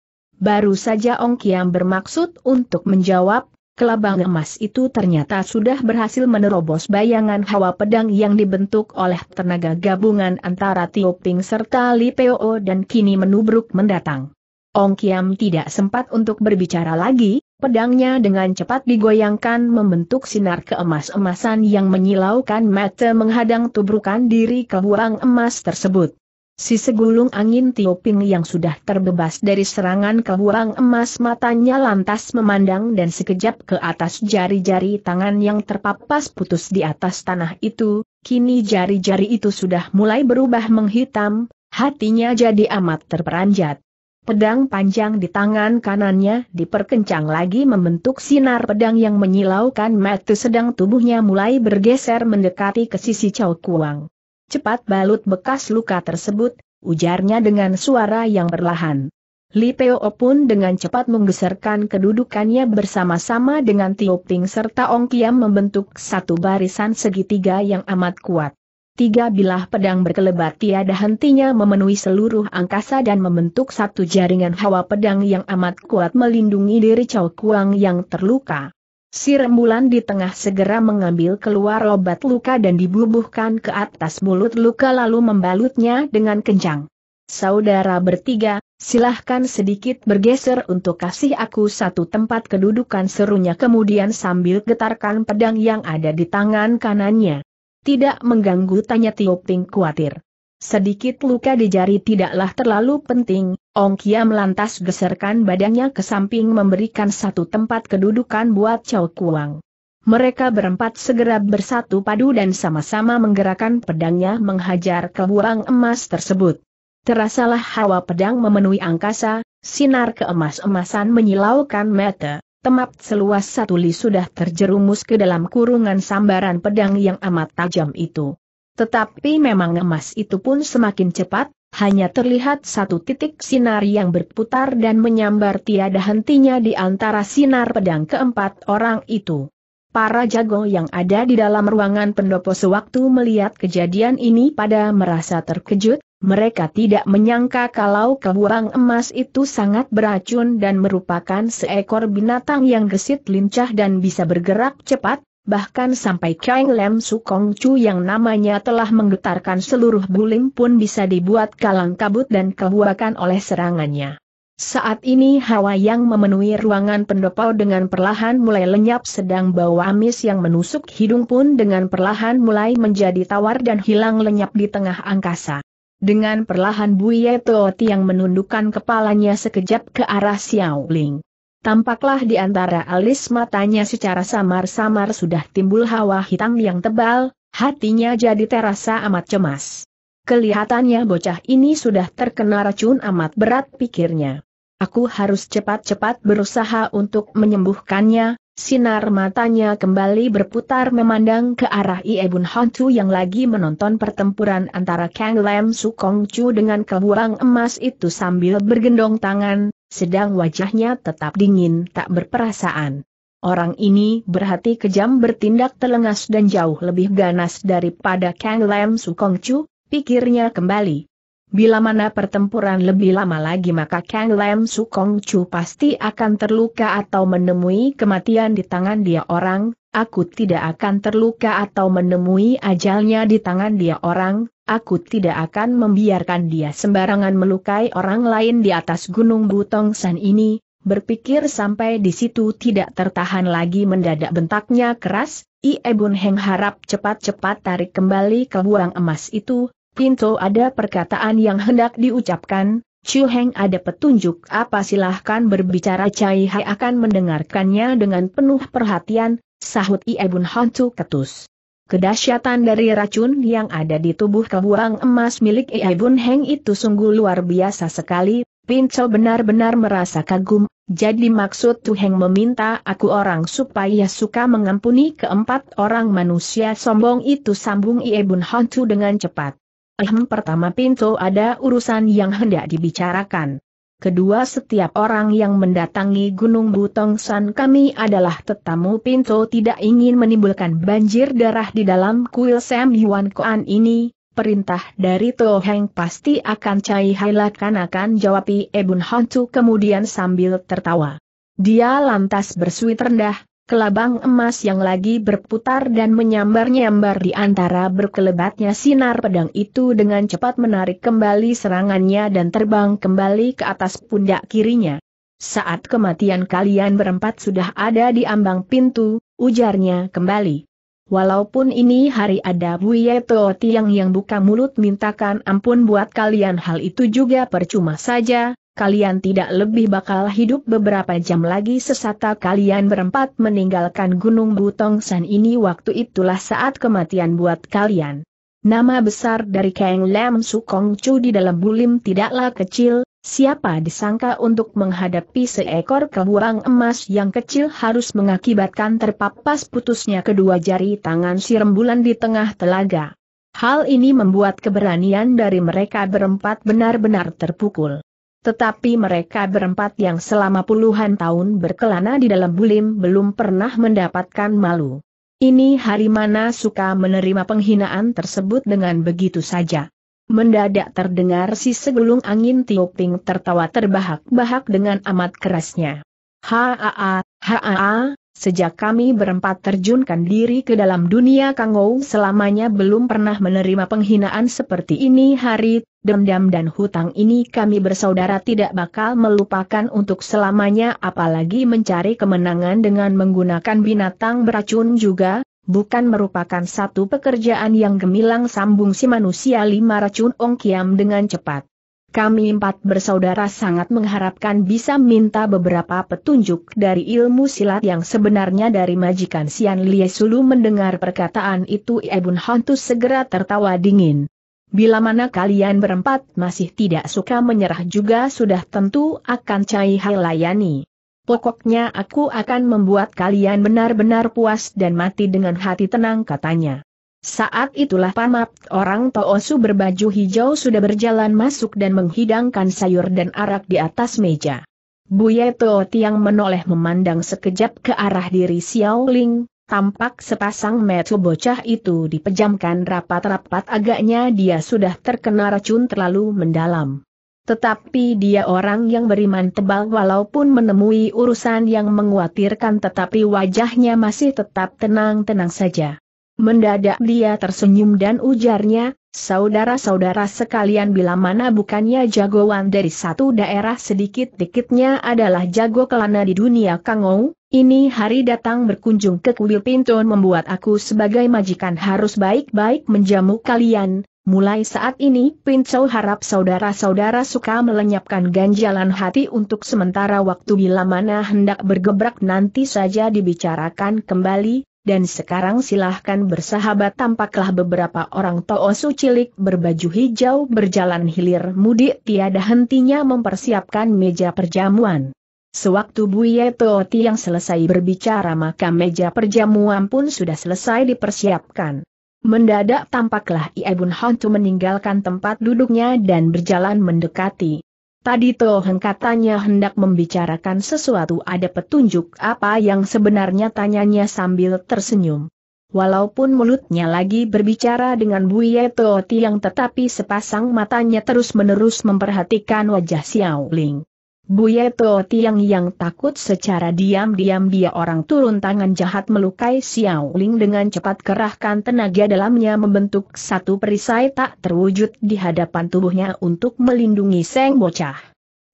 Baru saja Ong Kiam bermaksud untuk menjawab, kelabang emas itu ternyata sudah berhasil menerobos bayangan hawa pedang yang dibentuk oleh tenaga gabungan antara Tio Ping serta Li Peo dan kini menubruk mendatang. Ong Kiam tidak sempat untuk berbicara lagi, Pedangnya dengan cepat digoyangkan membentuk sinar keemas-emasan yang menyilaukan mata menghadang tubrukan diri ke buang emas tersebut. Si segulung angin Tioping yang sudah terbebas dari serangan ke buang emas matanya lantas memandang dan sekejap ke atas jari-jari tangan yang terpapas putus di atas tanah itu, kini jari-jari itu sudah mulai berubah menghitam, hatinya jadi amat terperanjat. Pedang panjang di tangan kanannya diperkencang lagi membentuk sinar pedang yang menyilaukan mata sedang tubuhnya mulai bergeser mendekati ke sisi Chow Kuang. Cepat balut bekas luka tersebut, ujarnya dengan suara yang perlahan. Li Peo pun dengan cepat menggeserkan kedudukannya bersama-sama dengan Tio Ping serta Ong Kiam membentuk satu barisan segitiga yang amat kuat. Tiga bilah pedang berkelebat tiada hentinya memenuhi seluruh angkasa dan membentuk satu jaringan hawa pedang yang amat kuat melindungi diri Chow Kuang yang terluka. Si rembulan di tengah segera mengambil keluar obat luka dan dibubuhkan ke atas mulut luka lalu membalutnya dengan kencang. Saudara bertiga, silahkan sedikit bergeser untuk kasih aku satu tempat kedudukan serunya kemudian sambil getarkan pedang yang ada di tangan kanannya tidak mengganggu tanya Tio Ping khawatir. Sedikit luka di jari tidaklah terlalu penting, Ong Kiam lantas geserkan badannya ke samping memberikan satu tempat kedudukan buat Chow Kuang. Mereka berempat segera bersatu padu dan sama-sama menggerakkan pedangnya menghajar ke buang emas tersebut. Terasalah hawa pedang memenuhi angkasa, sinar keemas-emasan menyilaukan mata temap seluas satu li sudah terjerumus ke dalam kurungan sambaran pedang yang amat tajam itu. Tetapi memang emas itu pun semakin cepat, hanya terlihat satu titik sinar yang berputar dan menyambar tiada hentinya di antara sinar pedang keempat orang itu. Para jago yang ada di dalam ruangan pendopo sewaktu melihat kejadian ini pada merasa terkejut, mereka tidak menyangka kalau kebuang emas itu sangat beracun dan merupakan seekor binatang yang gesit lincah dan bisa bergerak cepat, bahkan sampai Kang Lem Sukong Chu yang namanya telah menggetarkan seluruh bulim pun bisa dibuat kalang kabut dan kebuakan oleh serangannya. Saat ini hawa yang memenuhi ruangan pendopo dengan perlahan mulai lenyap sedang bau amis yang menusuk hidung pun dengan perlahan mulai menjadi tawar dan hilang lenyap di tengah angkasa. Dengan perlahan Buye Toti yang menundukkan kepalanya sekejap ke arah Xiao Ling. Tampaklah di antara alis matanya secara samar-samar sudah timbul hawa hitam yang tebal, hatinya jadi terasa amat cemas. Kelihatannya bocah ini sudah terkena racun amat berat pikirnya. Aku harus cepat-cepat berusaha untuk menyembuhkannya, Sinar matanya kembali berputar memandang ke arah Iebun hantu yang lagi menonton pertempuran antara Kang Lam Su Kong Chu dengan kebuang emas itu sambil bergendong tangan, sedang wajahnya tetap dingin tak berperasaan. Orang ini berhati kejam bertindak telengas dan jauh lebih ganas daripada Kang Lam Su Kong Chu, pikirnya kembali. Bila mana pertempuran lebih lama lagi maka Kang Lam Sukong Chu pasti akan terluka atau menemui kematian di tangan dia orang, aku tidak akan terluka atau menemui ajalnya di tangan dia orang, aku tidak akan membiarkan dia sembarangan melukai orang lain di atas gunung Butong San ini, berpikir sampai di situ tidak tertahan lagi mendadak bentaknya keras, Ie Bun Heng harap cepat-cepat tarik kembali ke buang emas itu, Pinto ada perkataan yang hendak diucapkan, Chu Heng ada petunjuk apa silahkan berbicara Cai Hai akan mendengarkannya dengan penuh perhatian, sahut Iebun Hantu ketus. Kedahsyatan dari racun yang ada di tubuh kebuang emas milik Iebun Heng itu sungguh luar biasa sekali, Pinto benar-benar merasa kagum, jadi maksud Heng meminta aku orang supaya suka mengampuni keempat orang manusia sombong itu sambung Iebun Hantu dengan cepat. Ahem pertama pintu ada urusan yang hendak dibicarakan. Kedua setiap orang yang mendatangi Gunung Butong San kami adalah tetamu pintu tidak ingin menimbulkan banjir darah di dalam kuil Sam Yuan Koan ini, perintah dari Toh Heng pasti akan Cai hailakan akan jawab Ebun Hantu kemudian sambil tertawa. Dia lantas bersuit rendah, kelabang emas yang lagi berputar dan menyambar-nyambar di antara berkelebatnya sinar pedang itu dengan cepat menarik kembali serangannya dan terbang kembali ke atas pundak kirinya. Saat kematian kalian berempat sudah ada di ambang pintu, ujarnya kembali. Walaupun ini hari ada Buye Tooti yang yang buka mulut mintakan ampun buat kalian hal itu juga percuma saja, kalian tidak lebih bakal hidup beberapa jam lagi sesata kalian berempat meninggalkan Gunung Butong San ini waktu itulah saat kematian buat kalian. Nama besar dari Kang Lam Sukong Chu di dalam bulim tidaklah kecil, siapa disangka untuk menghadapi seekor kebuang emas yang kecil harus mengakibatkan terpapas putusnya kedua jari tangan si rembulan di tengah telaga. Hal ini membuat keberanian dari mereka berempat benar-benar terpukul. Tetapi mereka berempat yang selama puluhan tahun berkelana di dalam bulim belum pernah mendapatkan malu. Ini hari mana suka menerima penghinaan tersebut dengan begitu saja. Mendadak terdengar si segelung angin tioping tertawa terbahak-bahak dengan amat kerasnya. Haa, haa, haa, Sejak kami berempat terjunkan diri ke dalam dunia Kangou selamanya belum pernah menerima penghinaan seperti ini hari, dendam dan hutang ini kami bersaudara tidak bakal melupakan untuk selamanya apalagi mencari kemenangan dengan menggunakan binatang beracun juga, bukan merupakan satu pekerjaan yang gemilang sambung si manusia lima racun Ong Kiam dengan cepat. Kami empat bersaudara sangat mengharapkan bisa minta beberapa petunjuk dari ilmu silat yang sebenarnya dari majikan Sian Lie Sulu mendengar perkataan itu Ebun Hantu segera tertawa dingin. Bila mana kalian berempat masih tidak suka menyerah juga sudah tentu akan Cai Hai layani. Pokoknya aku akan membuat kalian benar-benar puas dan mati dengan hati tenang katanya. Saat itulah pamap orang Toosu berbaju hijau sudah berjalan masuk dan menghidangkan sayur dan arak di atas meja. Buye Teo Tiang menoleh memandang sekejap ke arah diri Xiao Ling, tampak sepasang metu bocah itu dipejamkan rapat-rapat agaknya dia sudah terkena racun terlalu mendalam. Tetapi dia orang yang beriman tebal walaupun menemui urusan yang menguatirkan tetapi wajahnya masih tetap tenang-tenang saja. Mendadak dia tersenyum dan ujarnya, saudara-saudara sekalian bila mana bukannya jagoan dari satu daerah sedikit-dikitnya adalah jago kelana di dunia Kangou, ini hari datang berkunjung ke kuil Pinton membuat aku sebagai majikan harus baik-baik menjamu kalian, Mulai saat ini, Pincau harap saudara-saudara suka melenyapkan ganjalan hati untuk sementara waktu bila mana hendak bergebrak nanti saja dibicarakan kembali, dan sekarang silahkan bersahabat tampaklah beberapa orang toosu cilik berbaju hijau berjalan hilir mudik tiada hentinya mempersiapkan meja perjamuan. Sewaktu Buye Tooti yang selesai berbicara maka meja perjamuan pun sudah selesai dipersiapkan. Mendadak tampaklah Iebun Hantu meninggalkan tempat duduknya dan berjalan mendekati. Tadi Tohen katanya hendak membicarakan sesuatu ada petunjuk apa yang sebenarnya tanyanya sambil tersenyum. Walaupun mulutnya lagi berbicara dengan Buye Tio Tiang tetapi sepasang matanya terus-menerus memperhatikan wajah Xiao Ling. Buye Tuo Tiang yang takut secara diam-diam dia orang turun tangan jahat melukai Xiao Ling dengan cepat kerahkan tenaga dalamnya membentuk satu perisai tak terwujud di hadapan tubuhnya untuk melindungi Seng Bocah.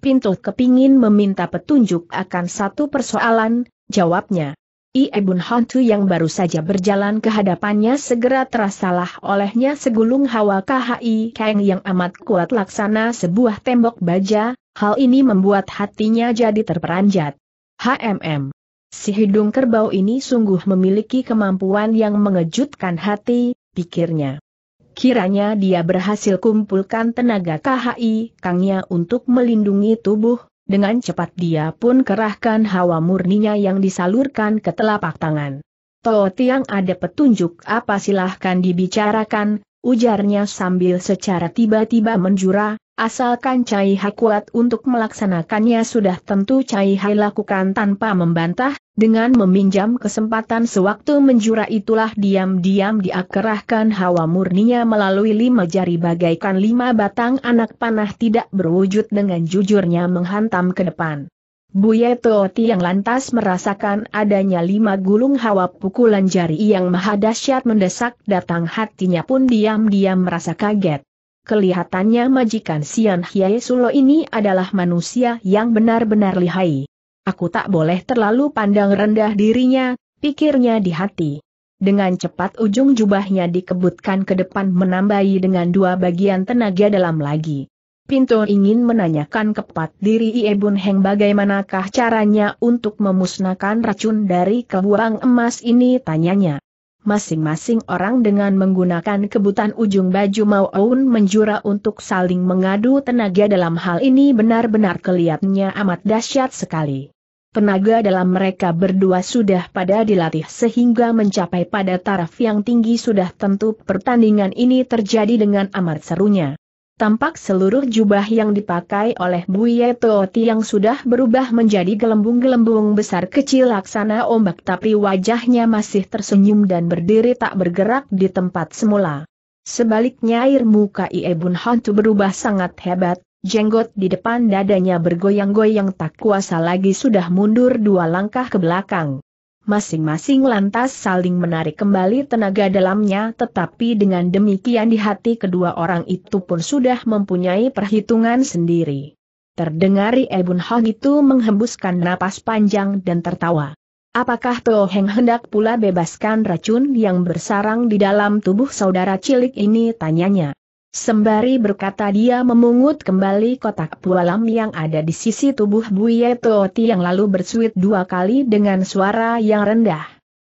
Pintu kepingin meminta petunjuk akan satu persoalan, jawabnya. Iebun Hantu yang baru saja berjalan ke hadapannya segera terasalah olehnya segulung hawa KHI Kang yang amat kuat laksana sebuah tembok baja, Hal ini membuat hatinya jadi terperanjat. HMM. Si hidung kerbau ini sungguh memiliki kemampuan yang mengejutkan hati, pikirnya. Kiranya dia berhasil kumpulkan tenaga KHI Kangnya untuk melindungi tubuh, dengan cepat dia pun kerahkan hawa murninya yang disalurkan ke telapak tangan. Toh Tiang ada petunjuk apa silahkan dibicarakan, ujarnya sambil secara tiba-tiba menjura, Asalkan Cai Hai kuat untuk melaksanakannya sudah tentu Cai Hai lakukan tanpa membantah, dengan meminjam kesempatan sewaktu menjura itulah diam-diam diakerahkan hawa murninya melalui lima jari bagaikan lima batang anak panah tidak berwujud dengan jujurnya menghantam ke depan. Buye Tooti yang lantas merasakan adanya lima gulung hawa pukulan jari yang maha dahsyat mendesak datang hatinya pun diam-diam merasa kaget. Kelihatannya majikan Sian Hye Sulo ini adalah manusia yang benar-benar lihai. Aku tak boleh terlalu pandang rendah dirinya, pikirnya di hati. Dengan cepat ujung jubahnya dikebutkan ke depan menambahi dengan dua bagian tenaga dalam lagi. Pinto ingin menanyakan kepat diri Iebun Heng bagaimanakah caranya untuk memusnahkan racun dari kebuang emas ini tanyanya masing-masing orang dengan menggunakan kebutan ujung baju maun menjura untuk saling mengadu tenaga dalam hal ini benar-benar kelihatannya amat dahsyat sekali. Tenaga dalam mereka berdua sudah pada dilatih sehingga mencapai pada taraf yang tinggi sudah tentu pertandingan ini terjadi dengan amat serunya. Tampak seluruh jubah yang dipakai oleh Buye Toti yang sudah berubah menjadi gelembung-gelembung besar kecil laksana ombak tapi wajahnya masih tersenyum dan berdiri tak bergerak di tempat semula. Sebaliknya air muka Iebun Hantu berubah sangat hebat, jenggot di depan dadanya bergoyang-goyang tak kuasa lagi sudah mundur dua langkah ke belakang masing-masing lantas saling menarik kembali tenaga dalamnya tetapi dengan demikian di hati kedua orang itu pun sudah mempunyai perhitungan sendiri. Terdengar Ebun Hong itu menghembuskan napas panjang dan tertawa. Apakah Toh Heng hendak pula bebaskan racun yang bersarang di dalam tubuh saudara cilik ini tanyanya. Sembari berkata dia memungut kembali kotak pualam yang ada di sisi tubuh Buye Totti yang lalu bersuit dua kali dengan suara yang rendah.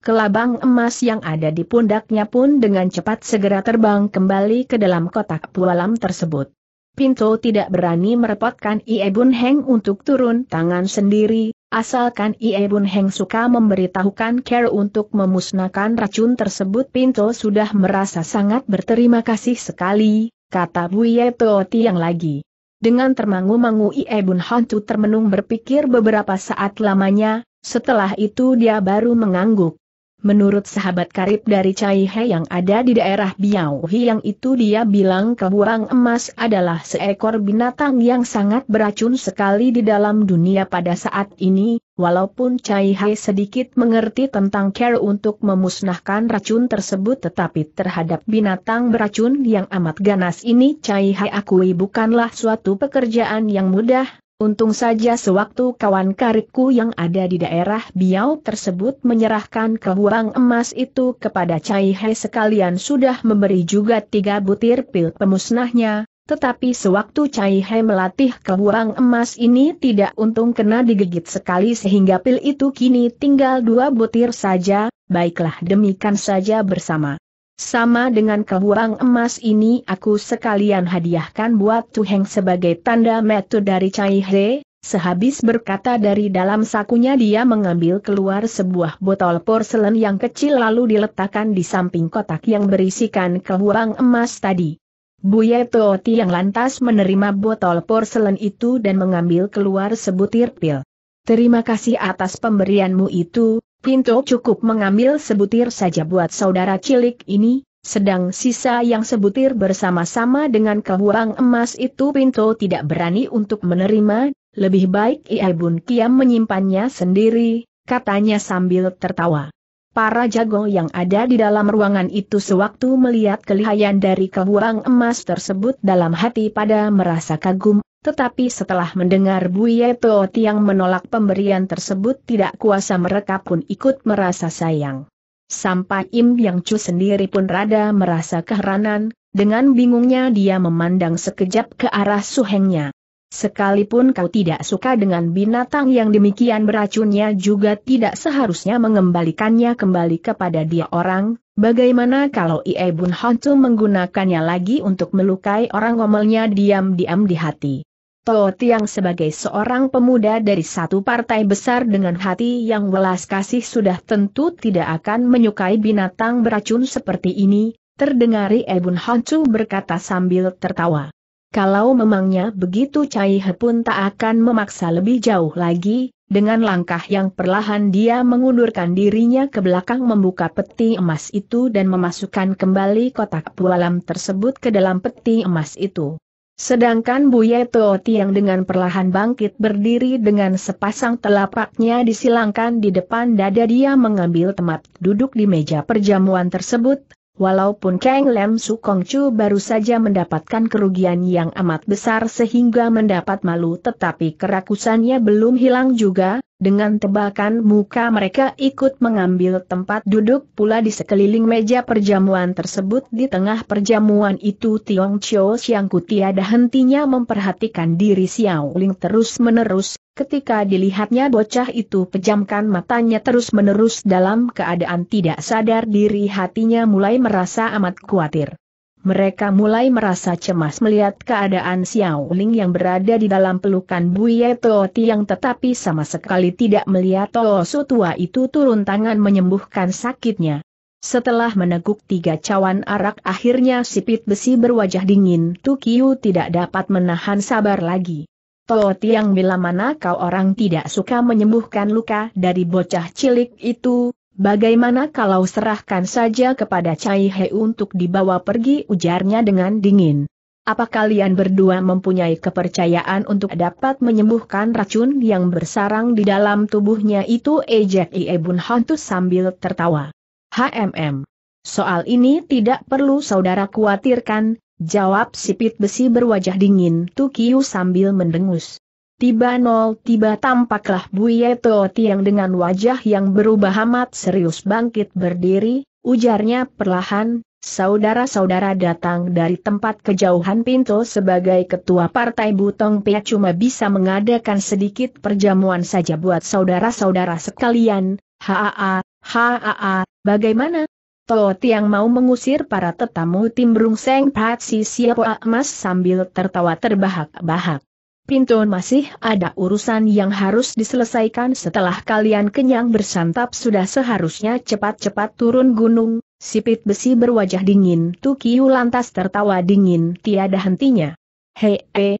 Kelabang emas yang ada di pundaknya pun dengan cepat segera terbang kembali ke dalam kotak pualam tersebut. Pinto tidak berani merepotkan Iebun Heng untuk turun tangan sendiri, Asalkan Ie Bun Heng suka memberitahukan Care untuk memusnahkan racun tersebut Pinto sudah merasa sangat berterima kasih sekali, kata Buye Toti yang lagi. Dengan termangu-mangu Ie Bun Hantu termenung berpikir beberapa saat lamanya, setelah itu dia baru mengangguk. Menurut sahabat karib dari Chai He yang ada di daerah Biao yang itu dia bilang kebuang emas adalah seekor binatang yang sangat beracun sekali di dalam dunia pada saat ini, walaupun Chai He sedikit mengerti tentang care untuk memusnahkan racun tersebut tetapi terhadap binatang beracun yang amat ganas ini Chai He akui bukanlah suatu pekerjaan yang mudah, Untung saja sewaktu kawan karibku yang ada di daerah Biau tersebut menyerahkan kebuang emas itu kepada Cai He sekalian sudah memberi juga tiga butir pil pemusnahnya, tetapi sewaktu Cai He melatih kebuang emas ini tidak untung kena digigit sekali sehingga pil itu kini tinggal dua butir saja, baiklah demikian saja bersama. Sama dengan kebuang emas ini aku sekalian hadiahkan buat Tuheng sebagai tanda metu dari Cai He. Sehabis berkata dari dalam sakunya dia mengambil keluar sebuah botol porselen yang kecil lalu diletakkan di samping kotak yang berisikan kebuang emas tadi. Buya Tooti yang lantas menerima botol porselen itu dan mengambil keluar sebutir pil. Terima kasih atas pemberianmu itu, Pinto cukup mengambil sebutir saja buat saudara cilik ini, sedang sisa yang sebutir bersama-sama dengan kehuang emas itu Pinto tidak berani untuk menerima, lebih baik Iabun Kiam menyimpannya sendiri, katanya sambil tertawa. Para jago yang ada di dalam ruangan itu sewaktu melihat kelihayan dari kebuang emas tersebut dalam hati pada merasa kagum, tetapi setelah mendengar Buye Toot yang menolak pemberian tersebut tidak kuasa mereka pun ikut merasa sayang. Sampai Im Yang Chu sendiri pun rada merasa keheranan, dengan bingungnya dia memandang sekejap ke arah suhengnya. Sekalipun kau tidak suka dengan binatang yang demikian beracunnya juga tidak seharusnya mengembalikannya kembali kepada dia orang, Bagaimana kalau Ie Bun Hontu menggunakannya lagi untuk melukai orang ngomelnya diam-diam di hati? Tao Tiang sebagai seorang pemuda dari satu partai besar dengan hati yang welas kasih sudah tentu tidak akan menyukai binatang beracun seperti ini, terdengari Ebun Hancu berkata sambil tertawa. Kalau memangnya begitu Cai He pun tak akan memaksa lebih jauh lagi, dengan langkah yang perlahan dia mengundurkan dirinya ke belakang membuka peti emas itu dan memasukkan kembali kotak pualam tersebut ke dalam peti emas itu. Sedangkan Buyeto Tiang dengan perlahan bangkit berdiri dengan sepasang telapaknya disilangkan di depan dada dia mengambil tempat duduk di meja perjamuan tersebut, walaupun Kang Lem Su Chu baru saja mendapatkan kerugian yang amat besar sehingga mendapat malu tetapi kerakusannya belum hilang juga, dengan tebakan muka mereka ikut mengambil tempat duduk pula di sekeliling meja perjamuan tersebut di tengah perjamuan itu Tiong Chiu siang tiada hentinya memperhatikan diri Xiao Ling terus-menerus, ketika dilihatnya bocah itu pejamkan matanya terus-menerus dalam keadaan tidak sadar diri hatinya mulai merasa amat khawatir. Mereka mulai merasa cemas melihat keadaan Xiao Ling yang berada di dalam pelukan Buye Tio Tiang tetapi sama sekali tidak melihat Tuo oh Su tua itu turun tangan menyembuhkan sakitnya. Setelah meneguk tiga cawan arak akhirnya sipit besi berwajah dingin Tukiu tidak dapat menahan sabar lagi. Tio Tiang bila mana kau orang tidak suka menyembuhkan luka dari bocah cilik itu, Bagaimana kalau serahkan saja kepada Cai He untuk dibawa pergi ujarnya dengan dingin? Apa kalian berdua mempunyai kepercayaan untuk dapat menyembuhkan racun yang bersarang di dalam tubuhnya itu? Ejek Bun Hantu sambil tertawa. HMM. Soal ini tidak perlu saudara khawatirkan, jawab sipit besi berwajah dingin Tukiu sambil mendengus. Tiba nol tiba tampaklah Buye Tooti yang dengan wajah yang berubah amat serius bangkit berdiri, ujarnya perlahan, saudara-saudara datang dari tempat kejauhan pintu sebagai ketua partai Butong Pia cuma bisa mengadakan sedikit perjamuan saja buat saudara-saudara sekalian, haa, haa, bagaimana? Toti yang mau mengusir para tetamu tim Brungseng Patsi Siapa Emas sambil tertawa terbahak-bahak. Pintu masih ada urusan yang harus diselesaikan setelah kalian kenyang bersantap sudah seharusnya cepat-cepat turun gunung, sipit besi berwajah dingin Tukiu lantas tertawa dingin tiada hentinya. Hei, hei,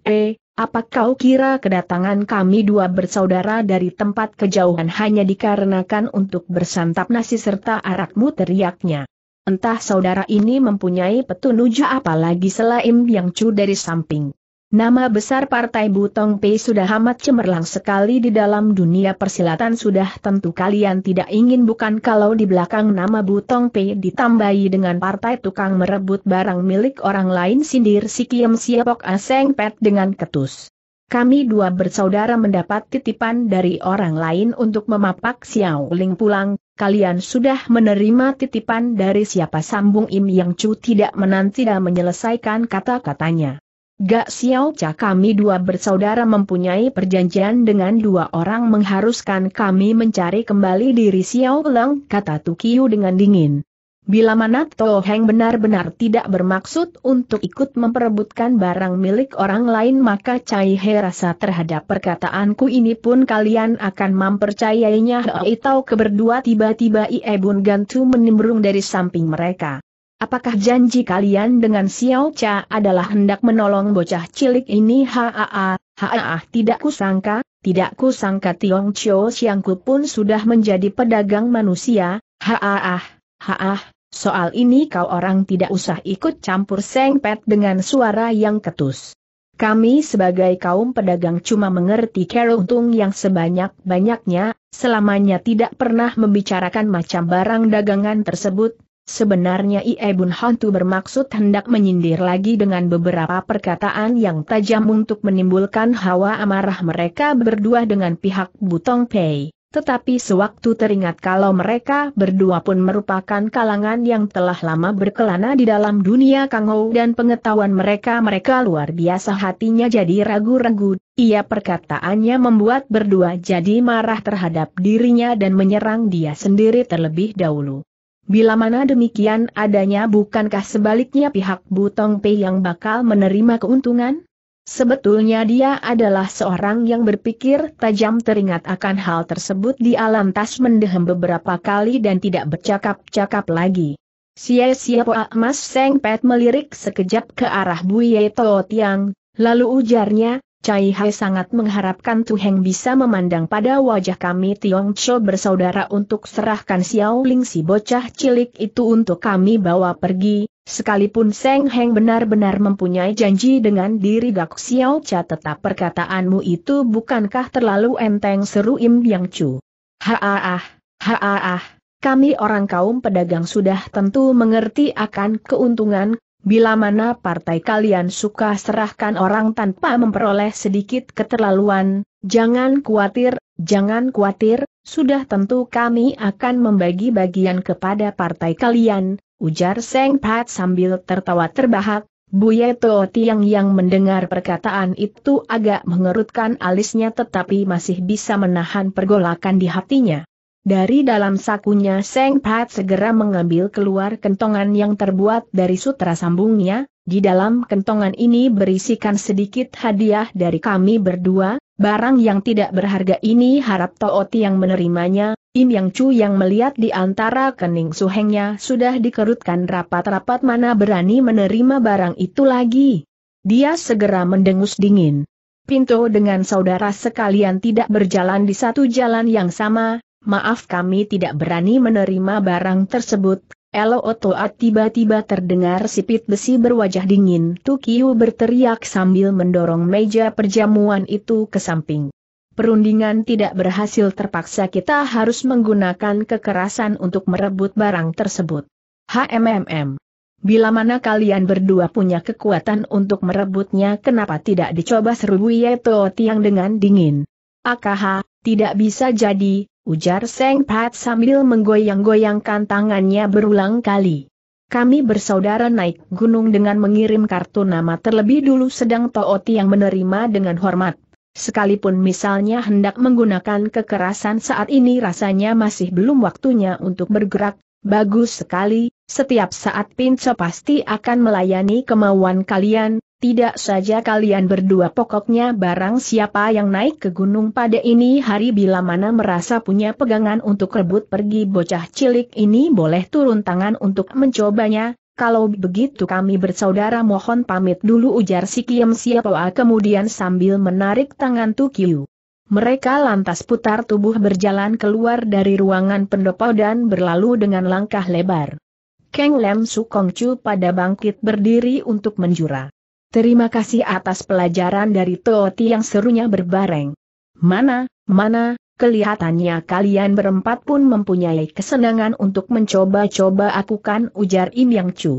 hei, apa kau kira kedatangan kami dua bersaudara dari tempat kejauhan hanya dikarenakan untuk bersantap nasi serta arakmu teriaknya? Entah saudara ini mempunyai petunjuk apalagi selain yang cu dari samping. Nama besar Partai Butong Pei sudah amat cemerlang sekali di dalam dunia persilatan sudah tentu kalian tidak ingin bukan kalau di belakang nama Butong Pei ditambahi dengan partai tukang merebut barang milik orang lain sindir si Kiem Siapok Aseng Pet dengan ketus. Kami dua bersaudara mendapat titipan dari orang lain untuk memapak Xiao Ling pulang, kalian sudah menerima titipan dari siapa sambung Im Yang Chu tidak menanti dan menyelesaikan kata-katanya. Gak Xiao Cha kami dua bersaudara mempunyai perjanjian dengan dua orang mengharuskan kami mencari kembali diri Xiao Leng, kata Tukiu dengan dingin. Bila mana Toh benar-benar tidak bermaksud untuk ikut memperebutkan barang milik orang lain maka Cai He rasa terhadap perkataanku ini pun kalian akan mempercayainya Itau keberdua tiba-tiba Iebun Gantu menimbrung dari samping mereka. Apakah janji kalian dengan Xiao Cha adalah hendak menolong bocah cilik ini? Haa, haa, tidak kusangka, tidak kusangka Tiong Chio Siangku pun sudah menjadi pedagang manusia, haa, haa, soal ini kau orang tidak usah ikut campur sengpet dengan suara yang ketus. Kami sebagai kaum pedagang cuma mengerti cara untung yang sebanyak-banyaknya, selamanya tidak pernah membicarakan macam barang dagangan tersebut, Sebenarnya Iebun Hantu bermaksud hendak menyindir lagi dengan beberapa perkataan yang tajam untuk menimbulkan hawa amarah mereka berdua dengan pihak Butong Pei. Tetapi sewaktu teringat kalau mereka berdua pun merupakan kalangan yang telah lama berkelana di dalam dunia kangou dan pengetahuan mereka-mereka luar biasa hatinya jadi ragu-ragu. Ia perkataannya membuat berdua jadi marah terhadap dirinya dan menyerang dia sendiri terlebih dahulu. Bila mana demikian adanya bukankah sebaliknya pihak Butong Pei yang bakal menerima keuntungan? Sebetulnya dia adalah seorang yang berpikir tajam teringat akan hal tersebut di alam tas mendehem beberapa kali dan tidak bercakap-cakap lagi. Sia-sia Poa Mas Seng Pet melirik sekejap ke arah Bu Ye Tiang, lalu ujarnya, Cai Hai sangat mengharapkan Tu Heng bisa memandang pada wajah kami Tiong Cho bersaudara untuk serahkan Xiao Ling si bocah cilik itu untuk kami bawa pergi, sekalipun Seng Heng benar-benar mempunyai janji dengan diri Gak Xiao Cha tetap perkataanmu itu bukankah terlalu enteng seru Im Yang Chu. Haaah, haaah, kami orang kaum pedagang sudah tentu mengerti akan keuntungan Bila mana partai kalian suka serahkan orang tanpa memperoleh sedikit keterlaluan, jangan khawatir, jangan khawatir, sudah tentu kami akan membagi bagian kepada partai kalian, ujar Seng Pat sambil tertawa terbahak, Buye Toh Tiang yang mendengar perkataan itu agak mengerutkan alisnya tetapi masih bisa menahan pergolakan di hatinya. Dari dalam sakunya Seng Pat segera mengambil keluar kentongan yang terbuat dari sutra sambungnya, di dalam kentongan ini berisikan sedikit hadiah dari kami berdua, barang yang tidak berharga ini harap Tooti yang menerimanya, Im Yang Chu yang melihat di antara kening suhengnya sudah dikerutkan rapat-rapat mana berani menerima barang itu lagi. Dia segera mendengus dingin. Pinto dengan saudara sekalian tidak berjalan di satu jalan yang sama, maaf kami tidak berani menerima barang tersebut. Elo Otoat tiba-tiba terdengar sipit besi berwajah dingin Tukiu berteriak sambil mendorong meja perjamuan itu ke samping. Perundingan tidak berhasil terpaksa kita harus menggunakan kekerasan untuk merebut barang tersebut. HMMM. Bila mana kalian berdua punya kekuatan untuk merebutnya kenapa tidak dicoba seru Yeto Tiang dengan dingin? Akaha, tidak bisa jadi, ujar Seng Pat sambil menggoyang-goyangkan tangannya berulang kali. Kami bersaudara naik gunung dengan mengirim kartu nama terlebih dulu sedang Tooti yang menerima dengan hormat. Sekalipun misalnya hendak menggunakan kekerasan saat ini rasanya masih belum waktunya untuk bergerak, bagus sekali, setiap saat Pinco pasti akan melayani kemauan kalian, tidak saja kalian berdua pokoknya barang siapa yang naik ke gunung pada ini hari bila mana merasa punya pegangan untuk rebut pergi bocah cilik ini boleh turun tangan untuk mencobanya, kalau begitu kami bersaudara mohon pamit dulu ujar si Kiem Siapoa ah, kemudian sambil menarik tangan Tukiu. Mereka lantas putar tubuh berjalan keluar dari ruangan pendopo dan berlalu dengan langkah lebar. Keng Lem Su Kong Chu pada bangkit berdiri untuk menjura. Terima kasih atas pelajaran dari Toti yang serunya berbareng. Mana, mana, kelihatannya kalian berempat pun mempunyai kesenangan untuk mencoba-coba aku kan ujar Im Yang Chu.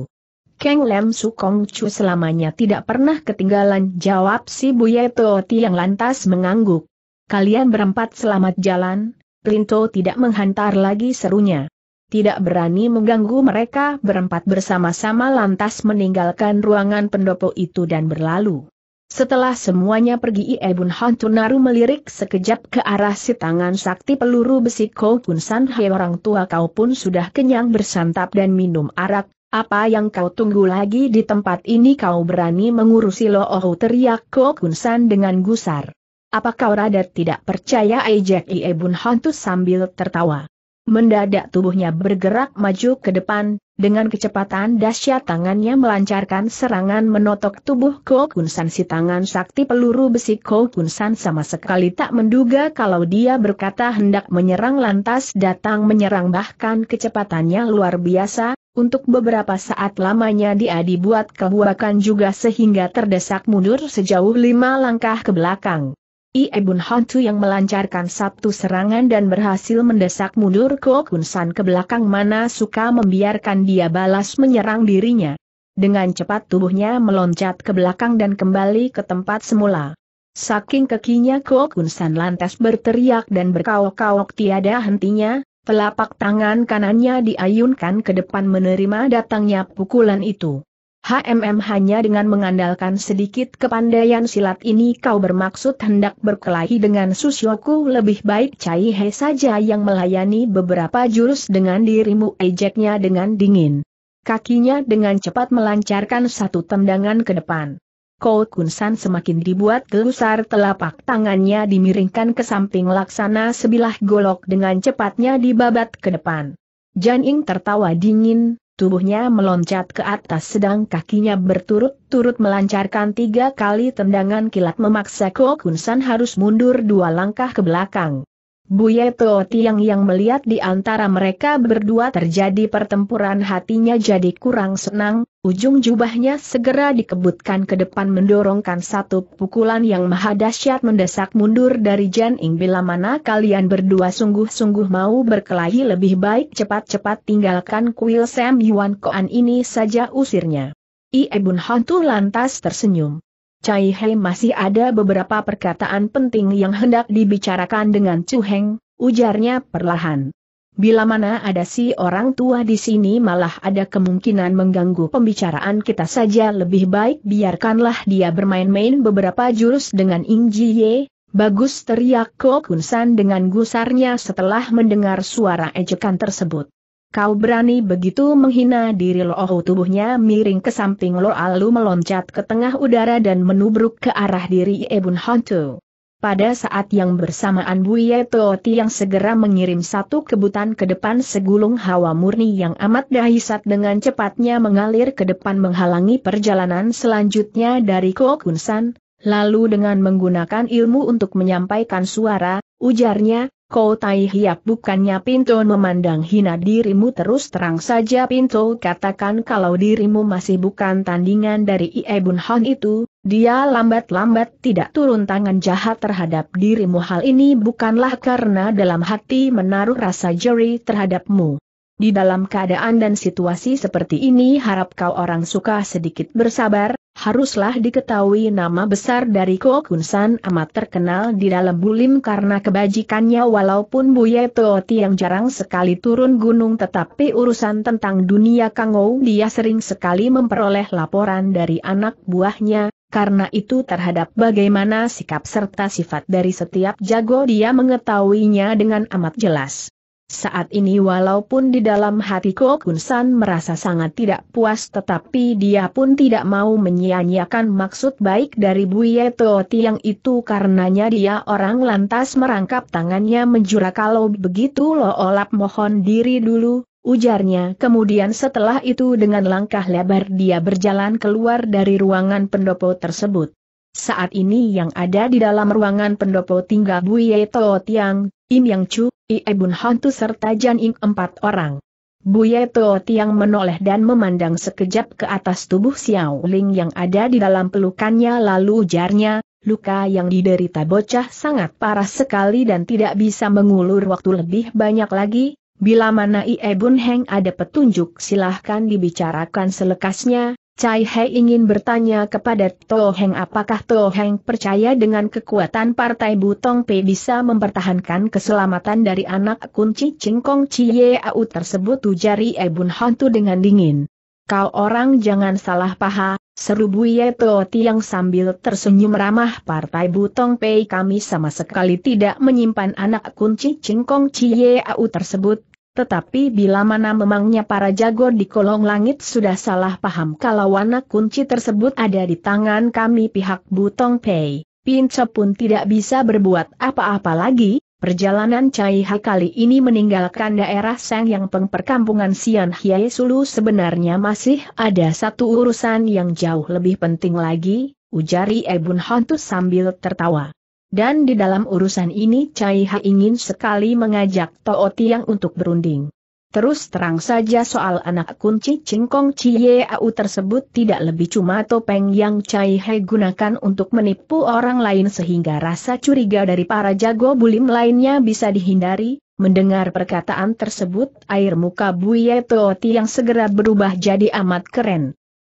Keng Lem Sukong Chu selamanya tidak pernah ketinggalan jawab si Buye Toti yang lantas mengangguk. Kalian berempat selamat jalan, Plinto tidak menghantar lagi serunya tidak berani mengganggu mereka berempat bersama-sama lantas meninggalkan ruangan pendopo itu dan berlalu. Setelah semuanya pergi Ibun Tunaru melirik sekejap ke arah si tangan sakti peluru besi Ko Kun San orang tua kau pun sudah kenyang bersantap dan minum arak, apa yang kau tunggu lagi di tempat ini kau berani mengurusi lo oh teriak Ko Kun San dengan gusar. Apa kau rada tidak percaya ejek Ibun Hantu sambil tertawa. Mendadak tubuhnya bergerak maju ke depan, dengan kecepatan dahsyat tangannya melancarkan serangan menotok tubuh Ko Kunsan si tangan sakti peluru besi Ko Kunsan sama sekali tak menduga kalau dia berkata hendak menyerang lantas datang menyerang bahkan kecepatannya luar biasa, untuk beberapa saat lamanya dia dibuat kebuakan juga sehingga terdesak mundur sejauh lima langkah ke belakang. Iebun Hantu yang melancarkan satu serangan dan berhasil mendesak mundur Kun San ke belakang mana suka membiarkan dia balas menyerang dirinya. Dengan cepat tubuhnya meloncat ke belakang dan kembali ke tempat semula. Saking kekinya Kun San lantas berteriak dan berkaok-kaok tiada hentinya, telapak tangan kanannya diayunkan ke depan menerima datangnya pukulan itu. HMM hanya dengan mengandalkan sedikit kepandaian silat ini kau bermaksud hendak berkelahi dengan Susyoku lebih baik Cai He saja yang melayani beberapa jurus dengan dirimu ejeknya dengan dingin. Kakinya dengan cepat melancarkan satu tendangan ke depan. Kau Kunsan semakin dibuat gelusar telapak tangannya dimiringkan ke samping laksana sebilah golok dengan cepatnya dibabat ke depan. Jan Ying tertawa dingin, tubuhnya meloncat ke atas sedang kakinya berturut-turut melancarkan tiga kali tendangan kilat memaksa Ko Kun harus mundur dua langkah ke belakang. Buye Teo Tiang yang melihat di antara mereka berdua terjadi pertempuran hatinya jadi kurang senang, Ujung jubahnya segera dikebutkan ke depan mendorongkan satu pukulan yang maha dahsyat mendesak mundur dari Jan Ing bila mana kalian berdua sungguh-sungguh mau berkelahi lebih baik cepat-cepat tinggalkan kuil Sam Yuan Koan ini saja usirnya. Iebun Hantu lantas tersenyum. Cai He masih ada beberapa perkataan penting yang hendak dibicarakan dengan Chu Heng, ujarnya perlahan. Bila mana ada si orang tua di sini malah ada kemungkinan mengganggu pembicaraan kita saja lebih baik biarkanlah dia bermain-main beberapa jurus dengan Ing Jie. bagus teriak Ko Kunsan dengan gusarnya setelah mendengar suara ejekan tersebut. Kau berani begitu menghina diri Lo oh, tubuhnya miring ke samping Lo Alu meloncat ke tengah udara dan menubruk ke arah diri Ebun hantu. Pada saat yang bersamaan Buye Toti yang segera mengirim satu kebutan ke depan segulung hawa murni yang amat dahisat dengan cepatnya mengalir ke depan menghalangi perjalanan selanjutnya dari Kokunsan, lalu dengan menggunakan ilmu untuk menyampaikan suara, ujarnya, Kau tai hiap bukannya Pinto memandang hina dirimu terus terang saja Pinto katakan kalau dirimu masih bukan tandingan dari Iebun Han itu, dia lambat-lambat tidak turun tangan jahat terhadap dirimu hal ini bukanlah karena dalam hati menaruh rasa jeri terhadapmu. Di dalam keadaan dan situasi seperti ini harap kau orang suka sedikit bersabar, Haruslah diketahui nama besar dari Ko Kunsan amat terkenal di dalam bulim karena kebajikannya walaupun Buyeo Tooti yang jarang sekali turun gunung tetapi urusan tentang dunia Kangou dia sering sekali memperoleh laporan dari anak buahnya, karena itu terhadap bagaimana sikap serta sifat dari setiap jago dia mengetahuinya dengan amat jelas. Saat ini walaupun di dalam hati Ko Kun San merasa sangat tidak puas tetapi dia pun tidak mau menyia-nyiakan maksud baik dari Buye Tooti yang itu karenanya dia orang lantas merangkap tangannya menjura kalau begitu lo olap mohon diri dulu, ujarnya kemudian setelah itu dengan langkah lebar dia berjalan keluar dari ruangan pendopo tersebut. Saat ini yang ada di dalam ruangan pendopo tinggal Ye Toh Tiang, Im Yang Chu, Ie Bun Hantu serta Jan Ing empat orang. Ye Toh Tiang menoleh dan memandang sekejap ke atas tubuh Xiao Ling yang ada di dalam pelukannya lalu ujarnya, luka yang diderita bocah sangat parah sekali dan tidak bisa mengulur waktu lebih banyak lagi, Bila mana Ie Bun Heng ada petunjuk silahkan dibicarakan selekasnya, Cai He ingin bertanya kepada Toh apakah Toh percaya dengan kekuatan partai Butong P bisa mempertahankan keselamatan dari anak kunci Cingkong Cie Au tersebut ujari Ebun Hantu dengan dingin. Kau orang jangan salah paha, seru Buye Toh Tiang sambil tersenyum ramah partai Butong P kami sama sekali tidak menyimpan anak kunci Cingkong Cie Au tersebut tetapi bila mana memangnya para jago di kolong langit sudah salah paham kalau warna kunci tersebut ada di tangan kami pihak Butong Pei, Pinco pun tidak bisa berbuat apa-apa lagi, perjalanan Cai Ha kali ini meninggalkan daerah Seng Yang pengperkampungan Sian Hiai Sulu sebenarnya masih ada satu urusan yang jauh lebih penting lagi, ujari Ebun Hontus sambil tertawa. Dan di dalam urusan ini Cai Ha ingin sekali mengajak Too Tiang untuk berunding. Terus terang saja soal anak kunci Cingkong Cie Au tersebut tidak lebih cuma topeng yang Cai Hai gunakan untuk menipu orang lain sehingga rasa curiga dari para jago bulim lainnya bisa dihindari. Mendengar perkataan tersebut, air muka Buye Tooti yang segera berubah jadi amat keren.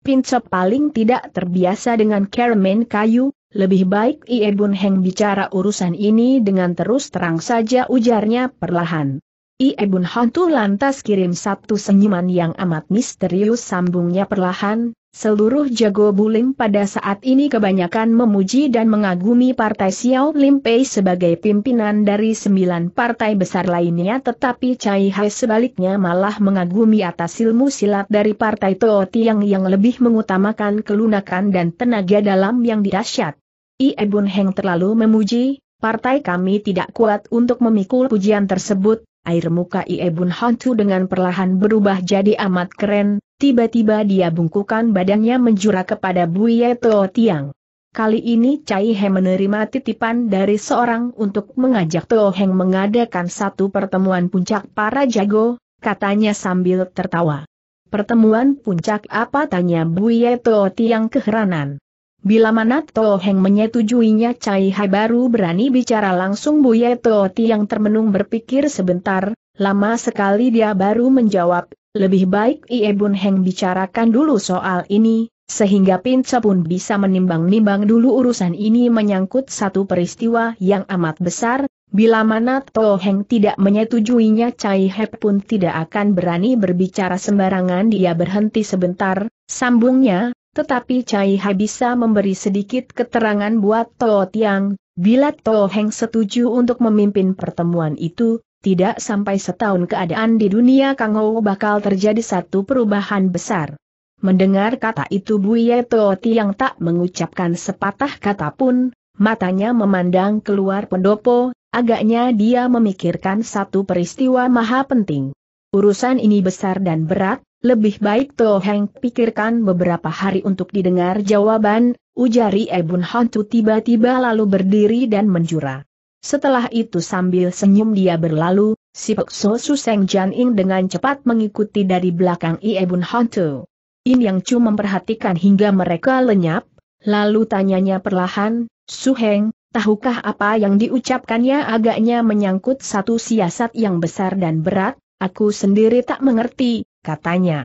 Pincop paling tidak terbiasa dengan keremen kayu, lebih baik Ie Bun Heng bicara urusan ini dengan terus terang saja ujarnya perlahan. Ie Bun Hantu lantas kirim satu senyuman yang amat misterius sambungnya perlahan, Seluruh jago buling pada saat ini kebanyakan memuji dan mengagumi partai Xiao Lim Pei sebagai pimpinan dari sembilan partai besar lainnya tetapi Chai Hai sebaliknya malah mengagumi atas ilmu silat dari partai Teo Tiang yang lebih mengutamakan kelunakan dan tenaga dalam yang dirasyat. Ie Bun Heng terlalu memuji, partai kami tidak kuat untuk memikul pujian tersebut, air muka Iebun Hantu dengan perlahan berubah jadi amat keren, tiba-tiba dia bungkukan badannya menjura kepada Buye Teo Tiang. Kali ini Cai He menerima titipan dari seorang untuk mengajak Teoheng Heng mengadakan satu pertemuan puncak para jago, katanya sambil tertawa. Pertemuan puncak apa tanya Buye Teo Tiang keheranan. Bila mana Toh Heng menyetujuinya Cai Hai baru berani bicara langsung Buye Toh yang termenung berpikir sebentar, lama sekali dia baru menjawab, lebih baik Ie Bun Heng bicarakan dulu soal ini, sehingga Pinca pun bisa menimbang-nimbang dulu urusan ini menyangkut satu peristiwa yang amat besar, bila mana Toh Heng tidak menyetujuinya Cai Hai pun tidak akan berani berbicara sembarangan dia berhenti sebentar, sambungnya, tetapi Cai Hai bisa memberi sedikit keterangan buat Toh Tiang, bila Toh Heng setuju untuk memimpin pertemuan itu, tidak sampai setahun keadaan di dunia Kang Ho bakal terjadi satu perubahan besar. Mendengar kata itu Buye Toh Tiang tak mengucapkan sepatah kata pun, matanya memandang keluar pendopo, agaknya dia memikirkan satu peristiwa maha penting. Urusan ini besar dan berat, lebih baik Toh Heng pikirkan beberapa hari untuk didengar jawaban, ujari Ebun Hantu tiba-tiba lalu berdiri dan menjura. Setelah itu sambil senyum dia berlalu, si Pekso Suseng Jan dengan cepat mengikuti dari belakang Ebun Hantu. In Yang Chu memperhatikan hingga mereka lenyap, lalu tanyanya perlahan, Suheng, Tahukah apa yang diucapkannya agaknya menyangkut satu siasat yang besar dan berat, aku sendiri tak mengerti, katanya.